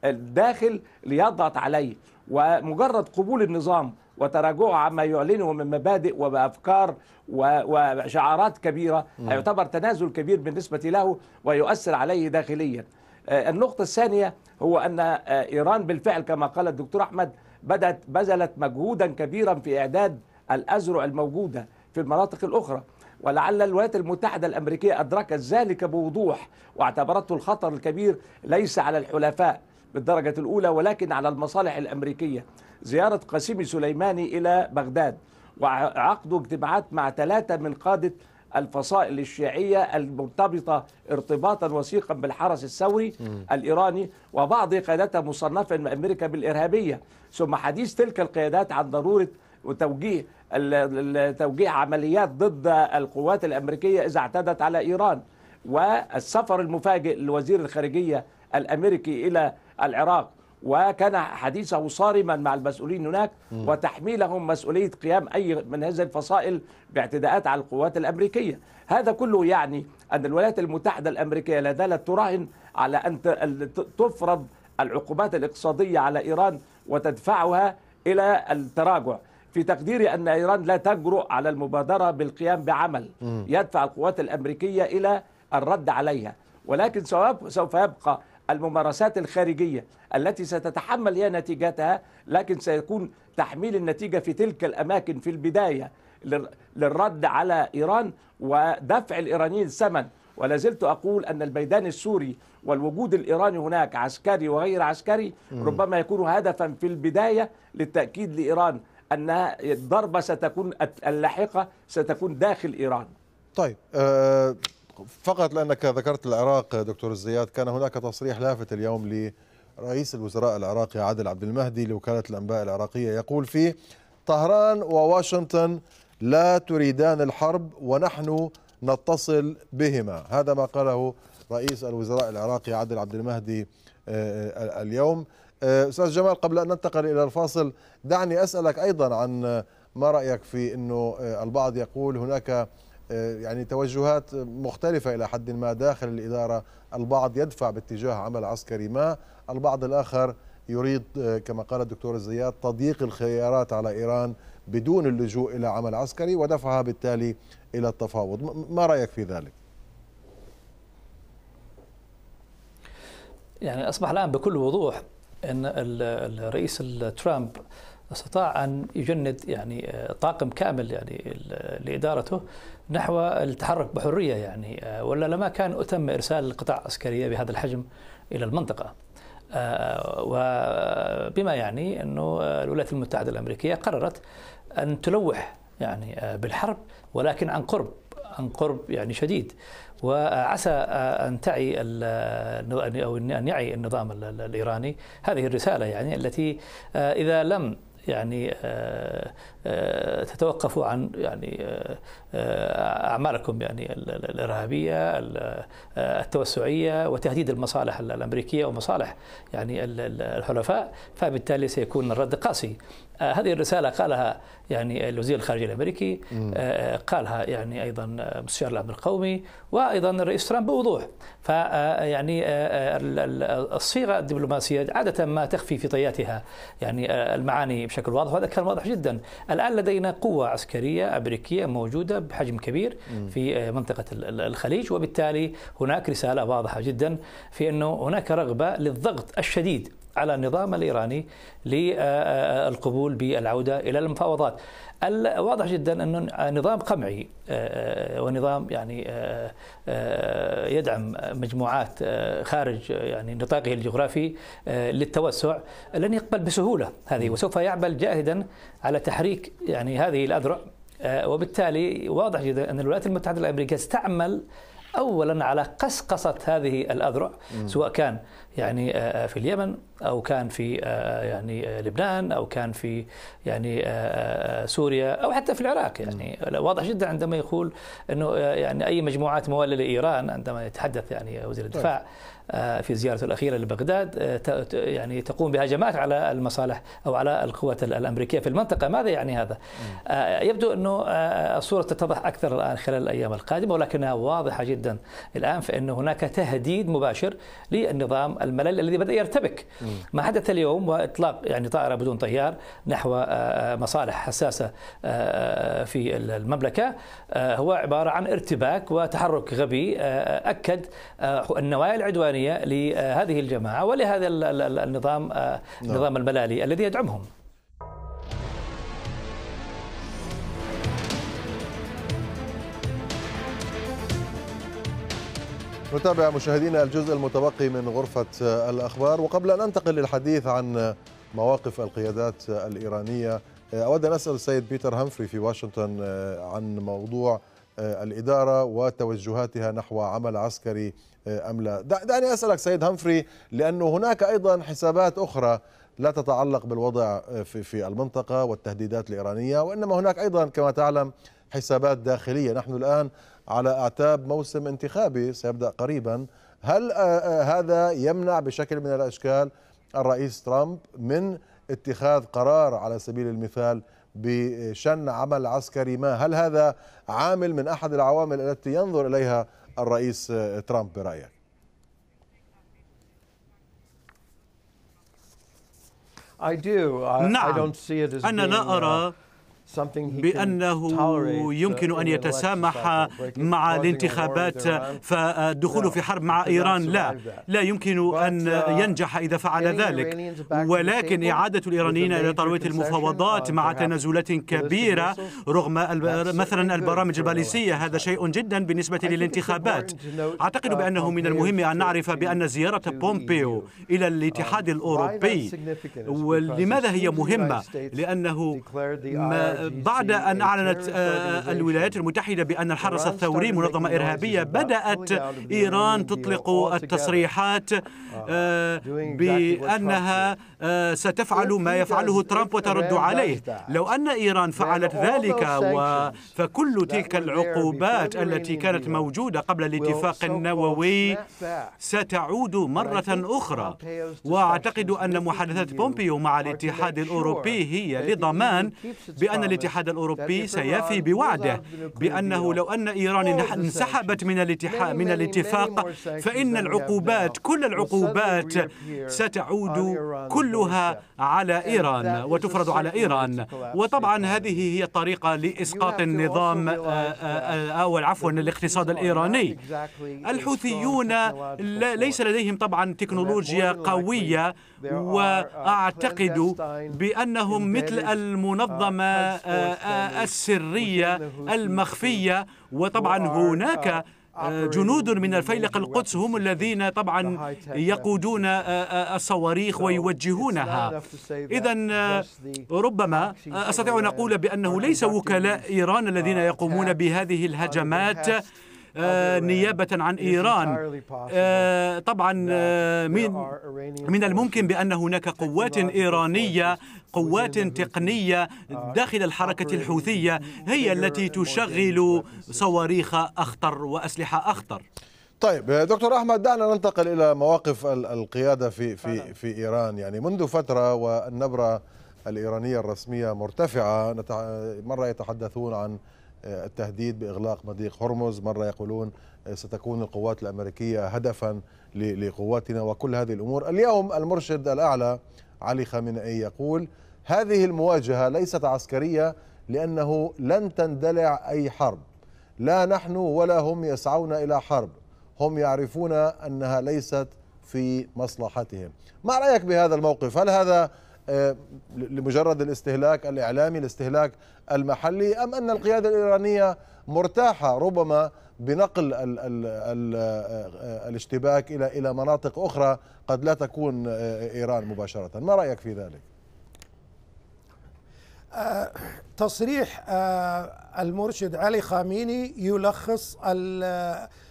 C: الداخل ليضغط عليه ومجرد قبول النظام وتراجعه عما يعلنه من مبادئ وافكار وشعارات كبيره يعتبر تنازل كبير بالنسبه له ويؤثر عليه داخليا. آه، النقطه الثانيه هو ان آه، ايران بالفعل كما قال الدكتور احمد بدات بذلت مجهودا كبيرا في اعداد الازرع الموجوده في المناطق الاخرى. ولعل الولايات المتحدة الأمريكية أدركت ذلك بوضوح واعتبرته الخطر الكبير ليس على الحلفاء بالدرجة الأولى ولكن على المصالح الأمريكية زيارة قاسم سليماني إلى بغداد وعقدوا اجتماعات مع ثلاثة من قادة الفصائل الشيعية المرتبطة ارتباطا وثيقا بالحرس الثوري الإيراني وبعض قيادات مصنفة من أمريكا بالإرهابية ثم حديث تلك القيادات عن ضرورة وتوجيه توجيه عمليات ضد القوات الأمريكية إذا اعتدت على إيران والسفر المفاجئ لوزير الخارجية الأمريكي إلى العراق وكان حديثه صارما مع المسؤولين هناك وتحميلهم مسؤولية قيام أي من هذه الفصائل باعتداءات على القوات الأمريكية هذا كله يعني أن الولايات المتحدة الأمريكية لا زالت تراهن على أن تفرض العقوبات الاقتصادية على إيران وتدفعها إلى التراجع في تقديري أن إيران لا تجرؤ على المبادرة بالقيام بعمل يدفع القوات الأمريكية إلى الرد عليها ولكن سوف يبقى الممارسات الخارجية التي ستتحمل هي نتيجتها لكن سيكون تحميل النتيجة في تلك الأماكن في البداية للرد على إيران ودفع الإيرانيين الثمن ولا زلت أقول أن الميدان السوري والوجود الإيراني هناك عسكري وغير عسكري ربما يكون هدفا في البداية للتأكيد لإيران أن الضربة ستكون اللاحقة ستكون داخل إيران
A: طيب أه فقط لأنك ذكرت العراق دكتور الزياد كان هناك تصريح لافت اليوم لرئيس الوزراء العراقي عادل عبد المهدي لوكالة الأنباء العراقية يقول فيه طهران وواشنطن لا تريدان الحرب ونحن نتصل بهما هذا ما قاله رئيس الوزراء العراقي عادل عبد المهدي آه، آه، اليوم آه، استاذ جمال قبل ان ننتقل الى الفاصل دعني اسالك ايضا عن ما رايك في انه البعض يقول هناك آه، يعني توجهات مختلفة إلى حد ما داخل الإدارة البعض يدفع باتجاه عمل عسكري ما البعض الآخر يريد آه، كما قال الدكتور الزياد تضييق الخيارات على إيران بدون اللجوء إلى عمل عسكري ودفعها بالتالي إلى التفاوض ما رأيك في ذلك؟
E: يعني أصبح الآن بكل وضوح أن الرئيس ترامب استطاع ان يجند يعني آه، طاقم كامل يعني لادارته نحو التحرك بحريه يعني آه، ولا لما كان تم ارسال القطاع عسكريه بهذا الحجم الى المنطقه. آه، وبما يعني انه الولايات المتحده الامريكيه قررت ان تلوح يعني بالحرب ولكن عن قرب عن قرب يعني شديد وعسى ان تعي او ان يعي النظام الايراني هذه الرساله يعني التي اذا لم يعني آه، آه، تتوقفوا عن يعني آه، آه، اعمالكم يعني الارهابيه التوسعيه وتهديد المصالح الامريكيه ومصالح يعني الحلفاء فبالتالي سيكون الرد قاسي هذه الرسالة قالها يعني الوزير الخارجية الأمريكي قالها يعني أيضا مستشار الأمن القومي وأيضا الرئيس ترامب بوضوح فيعني الصيغة الدبلوماسية عادة ما تخفي في طياتها يعني المعاني بشكل واضح وهذا كان واضح جدا الآن لدينا قوة عسكرية أمريكية موجودة بحجم كبير في آه، منطقة الخليج وبالتالي هناك رسالة واضحة جدا في أنه هناك رغبة للضغط الشديد على النظام الإيراني للقبول بالعودة إلى المفاوضات واضح جدا أنه نظام قمعي آه، آه، ونظام يعني آه، يدعم مجموعات خارج يعني نطاقه الجغرافي للتوسع لن يقبل بسهولة هذه وسوف يعمل جاهدا على تحريك يعني هذه الأذرع وبالتالي واضح جدا أن الولايات المتحدة الأمريكية استعمل اولا على قصقصه هذه الاذرع سواء كان يعني آه، آه، في اليمن او كان في آه، يعني لبنان او كان في يعني سوريا او حتى في العراق يعني واضح جدا عندما يقول انه يعني اي مجموعات مواليه لايران عندما يتحدث يعني وزير الدفاع طيب. آه، في زيارته الأخيرة لبغداد آه، يعني تقوم بهجمات على المصالح أو على القوات الأمريكية في المنطقة ماذا يعني هذا؟ آه، يبدو أنه الصورة تتضح أكثر الآن خلال الأيام القادمة ولكنها واضحة جدا الآن فإن هناك تهديد مباشر للنظام الملل الذي بدأ يرتبك ما حدث اليوم وإطلاق يعني طائرة بدون طيار نحو مصالح حساسة في المملكة هو عبارة عن ارتباك وتحرك غبي أكد النوايا العدوانية الثانية لهذه الجماعة ولهذا النظام النظام آه، نعم. الملالي الذي يدعمهم
A: نتابع مشاهدينا الجزء المتبقي من غرفة آه، الأخبار وقبل أن أنتقل للحديث عن آه، مواقف القيادات الإيرانية أود أن أسأل السيد بيتر همفري في واشنطن عن موضوع الإدارة وتوجهاتها نحو عمل عسكري آه، أم لا دعني أسألك سيد همفري لأنه هناك أيضا حسابات أخرى لا تتعلق بالوضع آه، في, في المنطقة والتهديدات الإيرانية وإنما هناك أيضا كما تعلم حسابات داخلية نحن الآن على أعتاب موسم انتخابي سيبدأ قريبا هل آه، هذا يمنع بشكل من الأشكال الرئيس ترامب من اتخاذ قرار على سبيل المثال بشن عمل عسكري ما هل هذا عامل من أحد العوامل التي ينظر إليها الرئيس آه، ترامب برأيك
D: نعم أنا لا أرى uh, بأنه uh, يمكن أن يتسامح مع الانتخابات فالدخول في حرب مع إيران لا لا يمكن أن uh, ينجح إذا فعل ذلك ولكن إعادة الإيرانيين إلى طاولة المفاوضات uh, مع تنازلات كبيرة رغم مثلا البرامج الباليسية هذا شيء جدا بالنسبة للانتخابات أعتقد بأنه من المهم أن نعرف بأن زيارة بومبيو e إلى الاتحاد um, الأوروبي ولماذا هي مهمة لأنه ما آه، بعد أن أعلنت آه، الولايات المتحدة بأن الحرس الثوري منظمة إرهابية بدأت إيران تطلق التصريحات آه، بأنها ستفعل ما يفعله ترامب وترد عليه لو أن إيران فعلت ذلك فكل تلك العقوبات التي كانت موجودة قبل الاتفاق النووي ستعود مرة أخرى وأعتقد أن محادثة بومبيو مع الاتحاد الأوروبي هي لضمان بأن الاتحاد الأوروبي سيفي بوعده بأنه لو أن إيران oh, انسحبت من الاتحاد من الاتفاق فإن العقوبات كل العقوبات ستعود كلها على إيران وتفرض على إيران وطبعا هذه هي الطريقة لإسقاط النظام آه، آه، آه، أو عفوا الاقتصاد الإيراني الحوثيون ليس لديهم طبعا تكنولوجيا قوية uh, وأعتقد بأنهم مثل المنظمة uh, آه، آه، آه، السرية المخفية إيه؟ وطبعا هناك جنود من الفيلق القدس هم الذين طبعا يقودون الصواريخ ويوجهونها إذا ربما أستطيع أن أقول بأنه ليس وكلاء إيران الذين يقومون بهذه الهجمات نيابة عن إيران طبعا من من الممكن بأن هناك قوات إيرانية قوات تقنية uh, داخل الحركة الحوثية هي التي تشغل صواريخ أخطر وأسلحة أخطر
A: طيب دكتور احمد دعنا ننتقل الى مواقف القياده في في في ايران يعني منذ فتره والنبره الايرانيه الرسميه مرتفعه مره يتحدثون عن آه، التهديد باغلاق مضيق هرمز مره يقولون ستكون القوات الأمريكية هدفا لقواتنا وكل هذه الأمور اليوم المرشد الأعلى علي خامنئي يقول هذه المواجهة ليست عسكرية لأنه لن تندلع أي حرب لا نحن ولا هم يسعون إلى حرب هم يعرفون أنها ليست في مصلحتهم ما رأيك بهذا الموقف هل هذا آه، لمجرد الاستهلاك الاعلامي الاستهلاك المحلي ام ان القياده الايرانيه مرتاحه ربما بنقل الـ الـ الـ آه، الاشتباك الى الى مناطق اخرى قد لا تكون آه، ايران مباشره ما رايك في ذلك
B: تصريح المرشد علي خاميني يلخص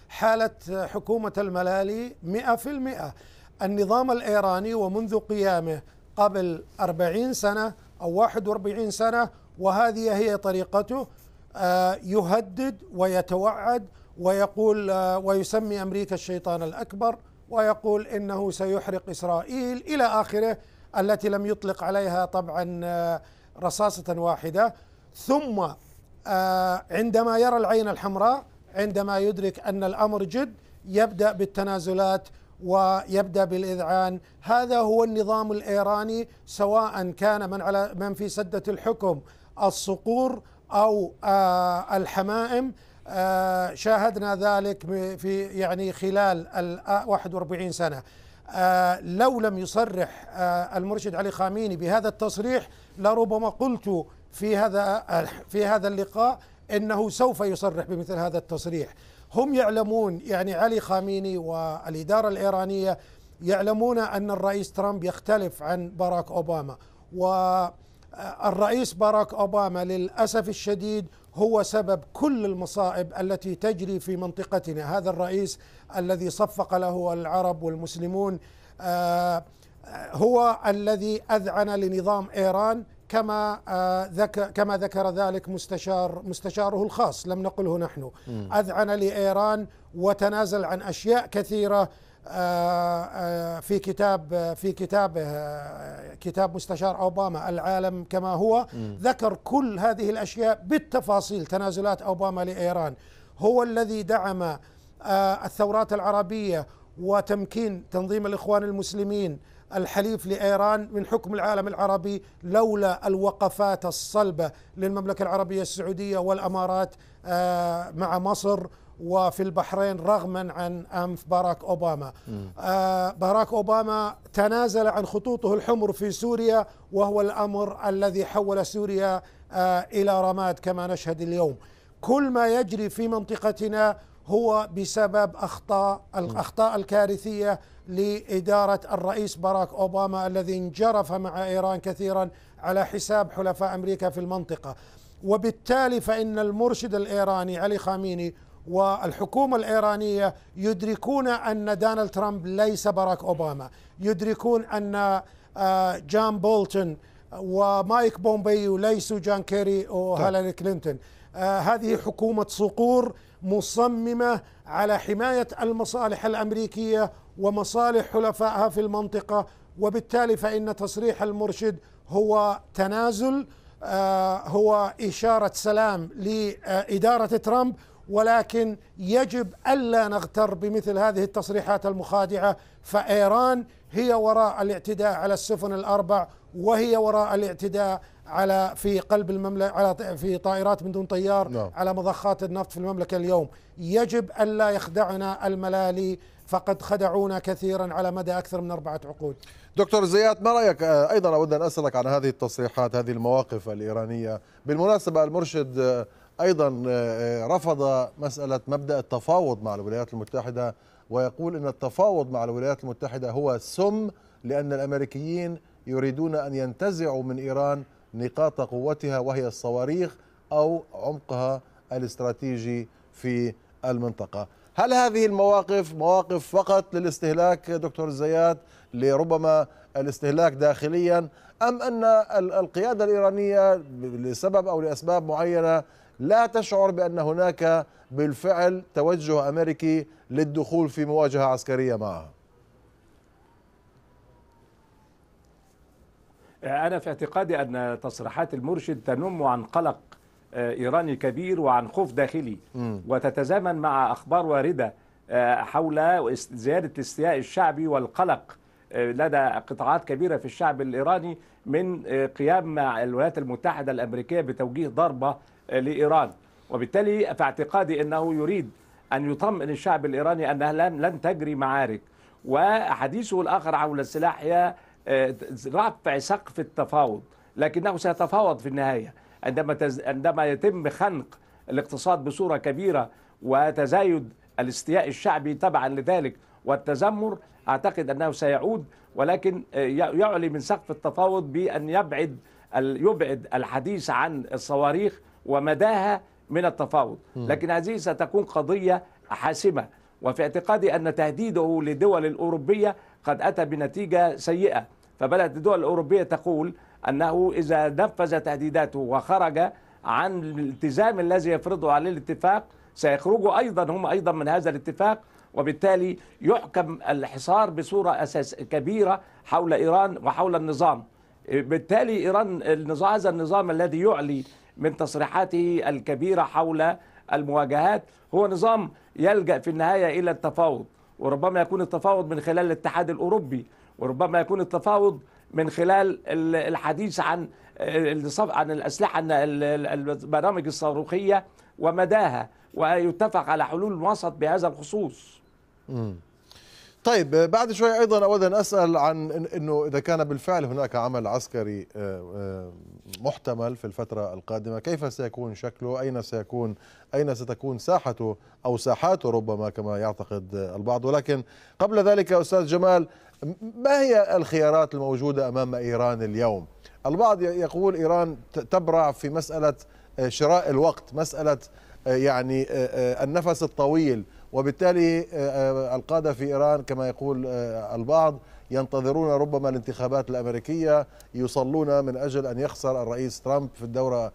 B: حالة حكومة الملالي 100% النظام الإيراني ومنذ قيامه قبل 40 سنة أو 41 سنة وهذه هي طريقته آه، يهدد ويتوعد ويقول آه، ويسمي أمريكا الشيطان الأكبر ويقول إنه سيحرق إسرائيل إلى آخره التي لم يطلق عليها طبعا آه، رصاصة واحدة ثم عندما يرى العين الحمراء عندما يدرك أن الأمر جد يبدأ بالتنازلات ويبدا بالاذعان هذا هو النظام الايراني سواء كان من على من في سده الحكم الصقور او آه، الحمائم آه، شاهدنا ذلك في يعني خلال ال 41 آه، سنه لو لم يصرح المرشد علي خاميني بهذا التصريح لربما قلت في هذا في هذا اللقاء انه سوف يصرح بمثل هذا التصريح هم يعلمون يعني علي خاميني والاداره الايرانيه يعلمون ان الرئيس ترامب يختلف عن باراك اوباما والرئيس باراك اوباما للاسف الشديد هو سبب كل المصائب التي تجري في منطقتنا هذا الرئيس الذي صفق له العرب والمسلمون آه، هو الذي اذعن لنظام ايران كما آه، ذكر كما ذكر ذلك مستشار مستشاره الخاص لم نقله نحن اذعن لايران وتنازل عن اشياء كثيره آه، آه، في كتاب في كتابه كتاب مستشار اوباما العالم كما هو ذكر كل هذه الاشياء بالتفاصيل تنازلات اوباما لايران هو الذي دعم الثورات العربيه وتمكين تنظيم الاخوان المسلمين الحليف لايران من حكم العالم العربي لولا الوقفات الصلبه للمملكه العربيه السعوديه والامارات آه، مع مصر وفي البحرين رغما عن انف باراك اوباما. آه، باراك اوباما تنازل عن خطوطه الحمر في سوريا وهو الامر الذي حول سوريا آه، الى رماد كما نشهد اليوم. كل ما يجري في منطقتنا هو بسبب اخطاء الاخطاء الكارثيه لاداره الرئيس باراك اوباما الذي انجرف مع ايران كثيرا على حساب حلفاء امريكا في المنطقه وبالتالي فان المرشد الايراني علي خاميني والحكومة الإيرانية يدركون أن دونالد ترامب ليس باراك أوباما يدركون أن آه، جان بولتون ومايك بومبيو ليسوا جان كيري وهيلاري طيب. كلينتون آه، هذه حكومة صقور مصممه على حمايه المصالح الامريكيه ومصالح حلفائها في المنطقه وبالتالي فان تصريح المرشد هو تنازل آه، هو اشاره سلام لاداره ترامب ولكن يجب الا نغتر بمثل هذه التصريحات المخادعه فايران هي وراء الاعتداء على السفن الاربع وهي وراء الاعتداء على في قلب المملكه على في طائرات من دون طيار نعم. على مضخات النفط في المملكه اليوم يجب الا يخدعنا الملالي فقد خدعونا كثيرا على مدى اكثر من اربعه عقود
A: دكتور زيات ما رايك آه، ايضا اود ان اسالك عن هذه التصريحات هذه المواقف الايرانيه بالمناسبه المرشد آه، ايضا آه، رفض مساله مبدا التفاوض مع الولايات المتحده ويقول ان التفاوض مع الولايات المتحده هو سم لان الامريكيين يريدون أن ينتزعوا من إيران نقاط قوتها وهي الصواريخ أو عمقها الاستراتيجي في المنطقة هل هذه المواقف مواقف فقط للاستهلاك دكتور زياد لربما الاستهلاك داخليا أم أن القيادة الإيرانية لسبب أو لأسباب معينة لا تشعر بأن هناك بالفعل توجه أمريكي للدخول في مواجهة عسكرية معها
C: أنا في اعتقادي أن تصريحات المرشد تنم عن قلق آه، إيراني كبير وعن خوف داخلي وتتزامن مع أخبار واردة آه، حول زيادة الاستياء الشعبي والقلق آه، لدى قطاعات كبيرة في الشعب الإيراني من قيام الولايات المتحدة الأمريكية بتوجيه ضربة لإيران وبالتالي في اعتقادي أنه يريد أن يطمئن الشعب الإيراني أنها لن تجري معارك وحديثه الآخر حول السلاح هي رفع سقف التفاوض لكنه سيتفاوض في النهاية عندما, عندما يتم خنق الاقتصاد بصورة كبيرة وتزايد الاستياء الشعبي تبعا لذلك والتذمر أعتقد أنه سيعود ولكن يعلي من سقف التفاوض بأن يبعد يبعد الحديث عن الصواريخ ومداها من التفاوض لكن هذه ستكون قضية حاسمة وفي اعتقادي أن تهديده للدول الأوروبية قد أتى بنتيجة سيئة فبدأت الدول الأوروبية تقول أنه إذا نفذ تهديداته وخرج عن الالتزام الذي يفرضه عليه الاتفاق سيخرجوا أيضا هم أيضا من هذا الاتفاق وبالتالي يحكم الحصار بصورة أساس كبيرة حول إيران وحول النظام بالتالي إيران النظام هذا النظام الذي يعلي من تصريحاته الكبيرة حول المواجهات هو نظام يلجأ في النهاية إلى التفاوض وربما يكون التفاوض من خلال الاتحاد الأوروبي وربما يكون التفاوض من خلال الحديث عن عن الأسلحة البرامج الصاروخية ومداها ويتفق على حلول وسط بهذا الخصوص
A: مم. طيب بعد شوي أيضا أود أن أسأل عن أنه إذا كان بالفعل هناك عمل عسكري آه، آه، محتمل في الفترة القادمة كيف سيكون شكله أين سيكون أين ستكون ساحته أو ساحاته ربما كما يعتقد البعض ولكن قبل ذلك أستاذ جمال ما هي الخيارات الموجودة أمام إيران اليوم؟ البعض يقول إيران تبرع في مسألة آه، شراء الوقت مسألة آه، يعني آه، النفس الطويل وبالتالي القادة في إيران كما يقول البعض ينتظرون ربما الانتخابات الأمريكية يصلون من أجل أن يخسر الرئيس ترامب في الدورة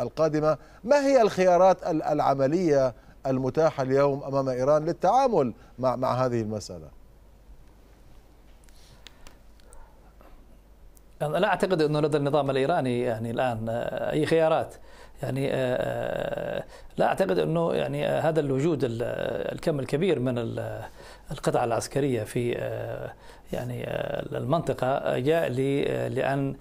A: القادمة ما هي الخيارات العملية المتاحة اليوم أمام إيران للتعامل مع, مع هذه المسألة
E: لا اعتقد انه لدى النظام الايراني يعني الان آه، اي خيارات يعني آه، آه، لا اعتقد انه يعني هذا الوجود الكم الكبير من القطع العسكريه في يعني المنطقه جاء لان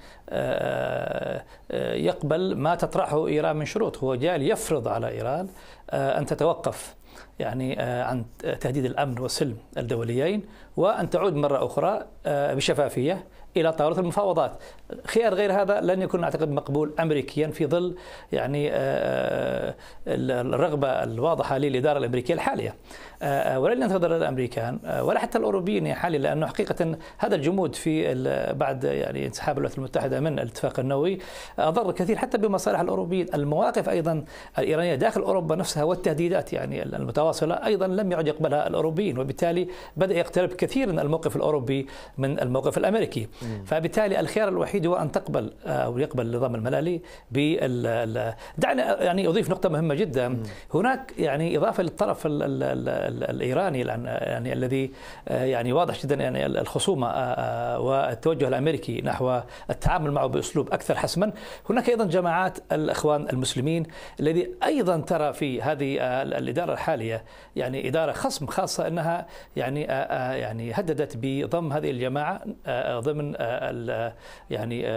E: يقبل ما تطرحه ايران من شروط هو جاء ليفرض على ايران ان تتوقف يعني عن تهديد الامن والسلم الدوليين وان تعود مره اخرى بشفافيه الى طاوله المفاوضات خيار غير هذا لن يكون اعتقد مقبول امريكيا في ظل يعني آه، آه، الرغبه الواضحه للاداره الامريكيه الحاليه آه، ولن ينتظر الامريكان ولا حتى الاوروبيين حاليا لانه حقيقه هذا الجمود في بعد يعني انسحاب الولايات المتحده من الاتفاق النووي اضر كثير حتى بمصالح الاوروبيين المواقف ايضا الايرانيه داخل اوروبا نفسها والتهديدات يعني المتواصله ايضا لم يعد يقبلها الاوروبيين وبالتالي بدا يقترب كثيرا الموقف الاوروبي من الموقف الامريكي فبالتالي الخيار الوحيد الوحيد هو ان تقبل آه، او يقبل النظام الملالي ب دعنا يعني اضيف نقطه مهمه جدا هناك يعني اضافه للطرف الايراني الان آه، يعني الذي آه، يعني واضح جدا يعني الخصومه والتوجه الامريكي نحو التعامل معه باسلوب اكثر حسما هناك ايضا جماعات الاخوان المسلمين الذي ايضا ترى في هذه الاداره الحاليه يعني اداره خصم خاصه انها يعني يعني هددت بضم هذه الجماعه ضمن يعني يعني آه،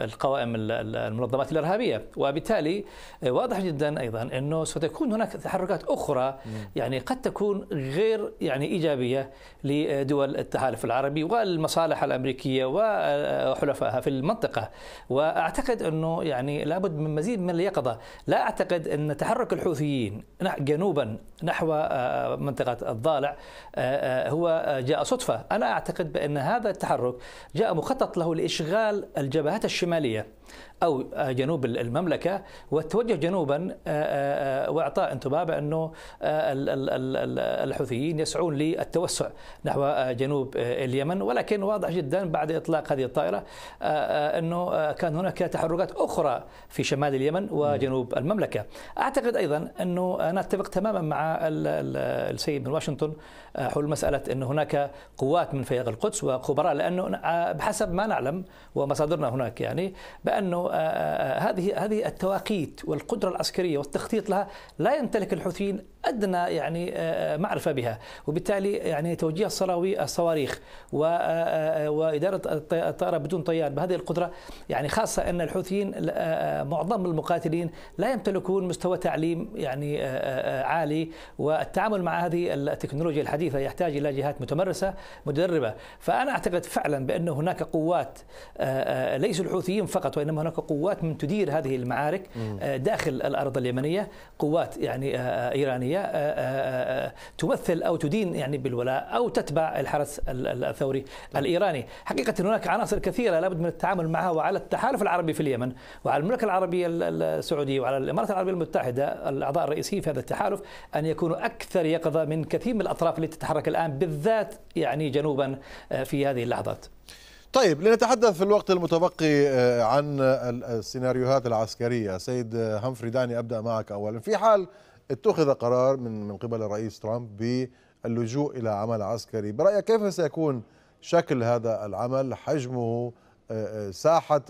E: آه، القوائم المنظمات الارهابيه وبالتالي آه، واضح جدا ايضا انه ستكون هناك تحركات اخرى يعني قد تكون غير يعني ايجابيه لدول التحالف العربي والمصالح الامريكيه وحلفائها في المنطقه واعتقد انه يعني لابد من مزيد من اليقظه لا اعتقد ان تحرك الحوثيين جنوبا نحو آه، آه، منطقة الضالع آه، هو جاء صدفة أنا أعتقد بأن هذا التحرك جاء مخطط له لإشغال الجبهات الشمالية أو آه، جنوب المملكة والتوجه جنوبا آه، آه، وإعطاء انطباع بأنه الحوثيين يسعون للتوسع نحو جنوب اليمن ولكن واضح جدا بعد إطلاق هذه الطائرة أنه كان هناك تحركات أخرى في شمال اليمن وجنوب المملكة أعتقد أيضا أنه أنا أتفق تماما مع السيد من واشنطن حول مسألة أن هناك قوات من فياق القدس وخبراء لأنه بحسب ما نعلم ومصادرنا هناك يعني بأنه آه، آه، آه، هذه هذه التواقيت والقدره العسكريه والتخطيط لها لا يمتلك الحوثيين ادنى يعني آه، آه، معرفه بها وبالتالي يعني توجيه الصراوي الصواريخ آه، واداره الطائره بدون طيار بهذه القدره يعني خاصه ان الحوثيين معظم المقاتلين لا يمتلكون مستوى تعليم يعني عالي والتعامل مع هذه التكنولوجيا الحديثه يحتاج الى جهات متمرسه متدربه فانا اعتقد فعلا بان هناك قوات ليس الحوثيين فقط وانما هناك قوات من تدير هذه المعارك داخل الارض اليمنيه قوات يعني ايرانيه هي آه، آه، آه، تمثل أو تدين يعني بالولاء أو تتبع الحرس الثوري طيب. الإيراني حقيقة هناك عناصر كثيرة لابد من التعامل معها وعلى التحالف العربي في اليمن وعلى المملكة العربية السعودية وعلى الإمارات العربية المتحدة الأعضاء الرئيسيين في هذا التحالف أن يكونوا أكثر يقظة من كثير من الأطراف التي تتحرك الآن بالذات يعني جنوبا في هذه اللحظات
A: طيب لنتحدث في الوقت المتبقي عن السيناريوهات العسكرية سيد همفري دعني أبدأ معك أولا في حال اتخذ قرار من من قبل الرئيس ترامب باللجوء الى عمل عسكري برايك كيف سيكون شكل هذا العمل حجمه آه، آه، ساحه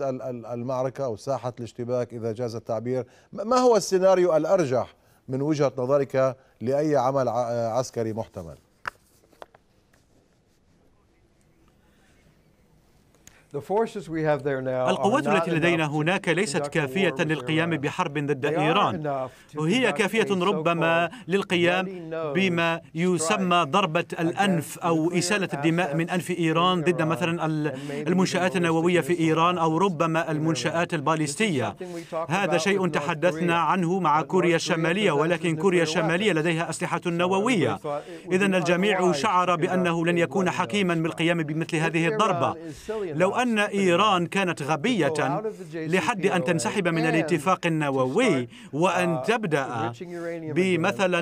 A: المعركه او ساحه الاشتباك اذا جاز التعبير ما هو السيناريو الارجح من وجهه نظرك لاي عمل آه، عسكري محتمل
D: القوات التي لدينا هناك ليست كافية للقيام بحرب ضد إيران وهي كافية ربما للقيام بما يسمى ضربة الأنف أو إسالة الدماء من أنف إيران ضد مثلا المنشآت النووية في إيران أو ربما المنشآت الباليستية هذا شيء تحدثنا عنه مع كوريا الشمالية ولكن كوريا الشمالية لديها أسلحة نووية إذا الجميع شعر بأنه لن يكون حكيما بالقيام بمثل هذه الضربة لو أن إيران كانت غبية لحد أن تنسحب من الاتفاق النووي وأن تبدأ بمثلا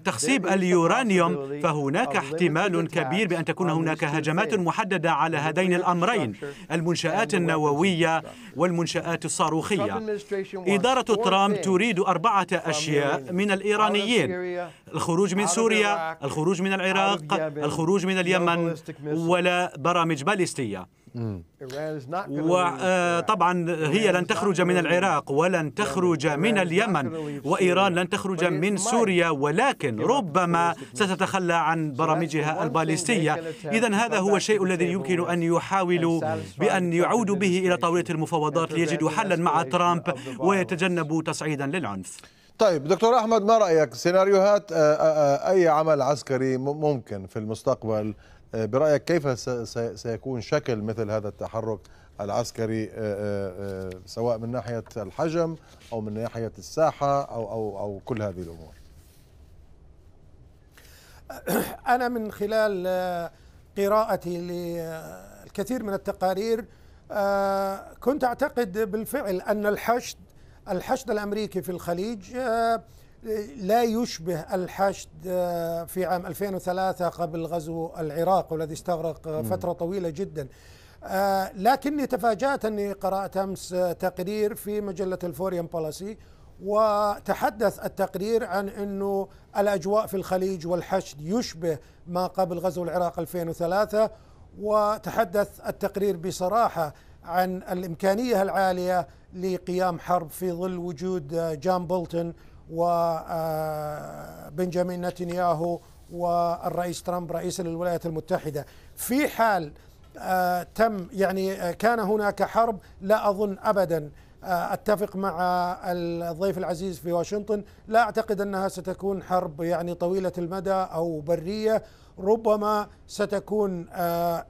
D: بتخصيب آه، اليورانيوم فهناك احتمال كبير بأن تكون هناك هجمات محددة على هذين الأمرين المنشآت النووية والمنشآت الصاروخية إدارة ترامب تريد أربعة أشياء من الإيرانيين الخروج من سوريا الخروج من العراق الخروج من اليمن ولا برامج باليستية وطبعا آه، هي لن تخرج من العراق ولن تخرج من اليمن وإيران لن تخرج من سوريا ولكن ربما ستتخلى عن برامجها الباليستية إذا هذا هو الشيء الذي يمكن أن يحاولوا بأن يعودوا به إلى طاولة المفاوضات ليجدوا حلا مع ترامب ويتجنبوا تصعيدا للعنف
A: طيب دكتور احمد ما رايك سيناريوهات آه، آه، آه، اي عمل عسكري ممكن في المستقبل برايك كيف سيكون شكل مثل هذا التحرك العسكري سواء من ناحيه الحجم او من ناحيه الساحه او او او كل هذه الامور
B: انا من خلال قراءتي للكثير من التقارير كنت اعتقد بالفعل ان الحشد الحشد الأمريكي في الخليج آه، لا يشبه الحشد آه، في عام 2003 قبل غزو العراق والذي استغرق آه، فترة طويلة جدا لكني تفاجأت أني قرأت أمس تقرير في مجلة الفوريان بوليسي وتحدث التقرير عن أنه الأجواء في الخليج والحشد يشبه ما قبل غزو العراق 2003 وتحدث التقرير بصراحة عن الإمكانية العالية لقيام حرب في ظل وجود آه، جان بولتون وبنجامين آه، نتنياهو والرئيس ترامب رئيس للولايات المتحدة في حال آه، تم يعني كان هناك حرب لا أظن أبدا أتفق مع الضيف العزيز في واشنطن لا أعتقد أنها ستكون حرب يعني طويلة المدى أو برية ربما ستكون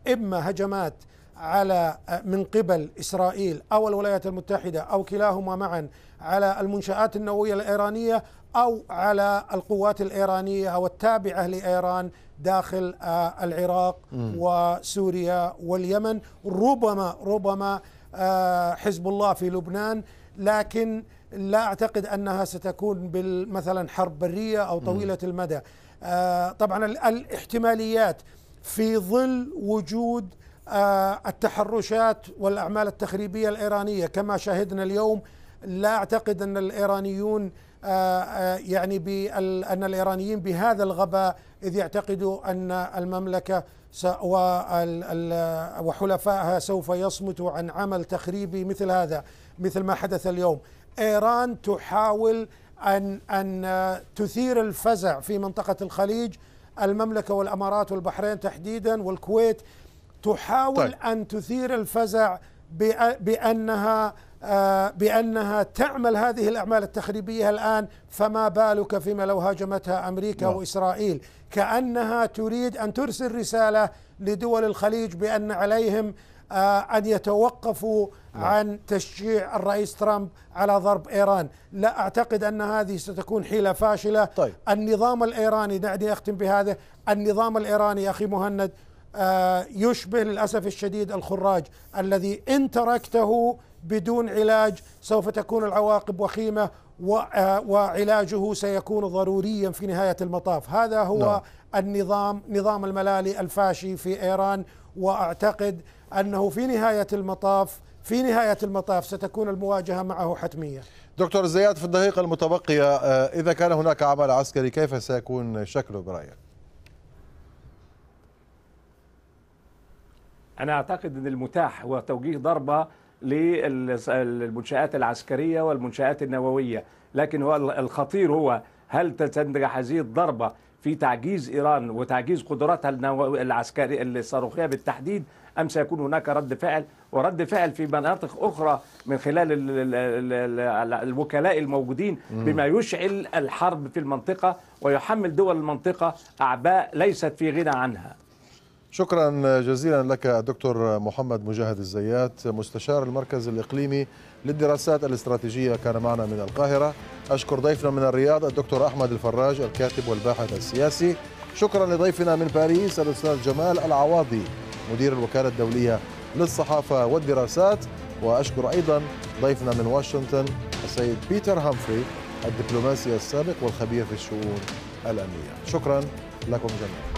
B: إما هجمات على من قبل اسرائيل او الولايات المتحده او كلاهما معا على المنشات النوويه الايرانيه او على القوات الايرانيه او التابعه لايران داخل آه، العراق وسوريا واليمن ربما ربما آه، حزب الله في لبنان لكن لا اعتقد انها ستكون مثلا حرب بريه او طويله المدى آه، طبعا الاحتماليات في ظل وجود آه، التحرشات والاعمال التخريبيه الايرانيه كما شاهدنا اليوم لا اعتقد ان الايرانيون آه، آه، يعني ان الايرانيين بهذا الغباء اذ يعتقدوا ان المملكه وحلفائها سوف يصمتوا عن عمل تخريبي مثل هذا مثل ما حدث اليوم ايران تحاول ان ان تثير الفزع في منطقه الخليج المملكه والامارات والبحرين تحديدا والكويت تحاول طيب. أن تثير الفزع بأنها آه، بأنها تعمل هذه الأعمال التخريبية الآن فما بالك فيما لو هاجمتها أمريكا لا. نعم. وإسرائيل كأنها تريد أن ترسل رسالة لدول الخليج بأن عليهم آه، أن يتوقفوا لا. نعم. عن تشجيع الرئيس ترامب على ضرب إيران لا أعتقد أن هذه ستكون حيلة فاشلة طيب. النظام الإيراني دعني أختم بهذا النظام الإيراني أخي مهند آه، يشبه للاسف الشديد الخراج الذي ان تركته بدون علاج سوف تكون العواقب وخيمه آه، وعلاجه سيكون ضروريا في نهايه المطاف، هذا هو نعم. النظام نظام الملالي الفاشي في ايران واعتقد انه في نهايه المطاف في نهايه المطاف ستكون المواجهه معه حتميه.
A: دكتور زياد في الدقيقه المتبقيه آه، اذا كان هناك عمل عسكري كيف سيكون شكله برايك؟
C: أنا أعتقد أن المتاح هو توجيه ضربة للمنشآت العسكرية والمنشآت النووية لكن هو الخطير هو هل تنجح هذه الضربة في تعجيز إيران وتعجيز قدراتها العسكرية الصاروخية بالتحديد أم سيكون هناك رد فعل ورد فعل في مناطق أخرى من خلال الوكلاء الموجودين بما يشعل الحرب في المنطقة ويحمل دول المنطقة أعباء ليست في غنى
A: عنها شكرا جزيلا لك دكتور محمد مجاهد الزيات مستشار المركز الإقليمي للدراسات الاستراتيجية كان معنا من القاهرة أشكر ضيفنا من الرياض الدكتور أحمد الفراج الكاتب والباحث السياسي شكرا لضيفنا من باريس الأستاذ جمال العواضي مدير الوكالة الدولية للصحافة والدراسات وأشكر أيضا ضيفنا من واشنطن السيد بيتر همفري الدبلوماسي السابق والخبير في الشؤون الأمنية شكرا لكم جميعا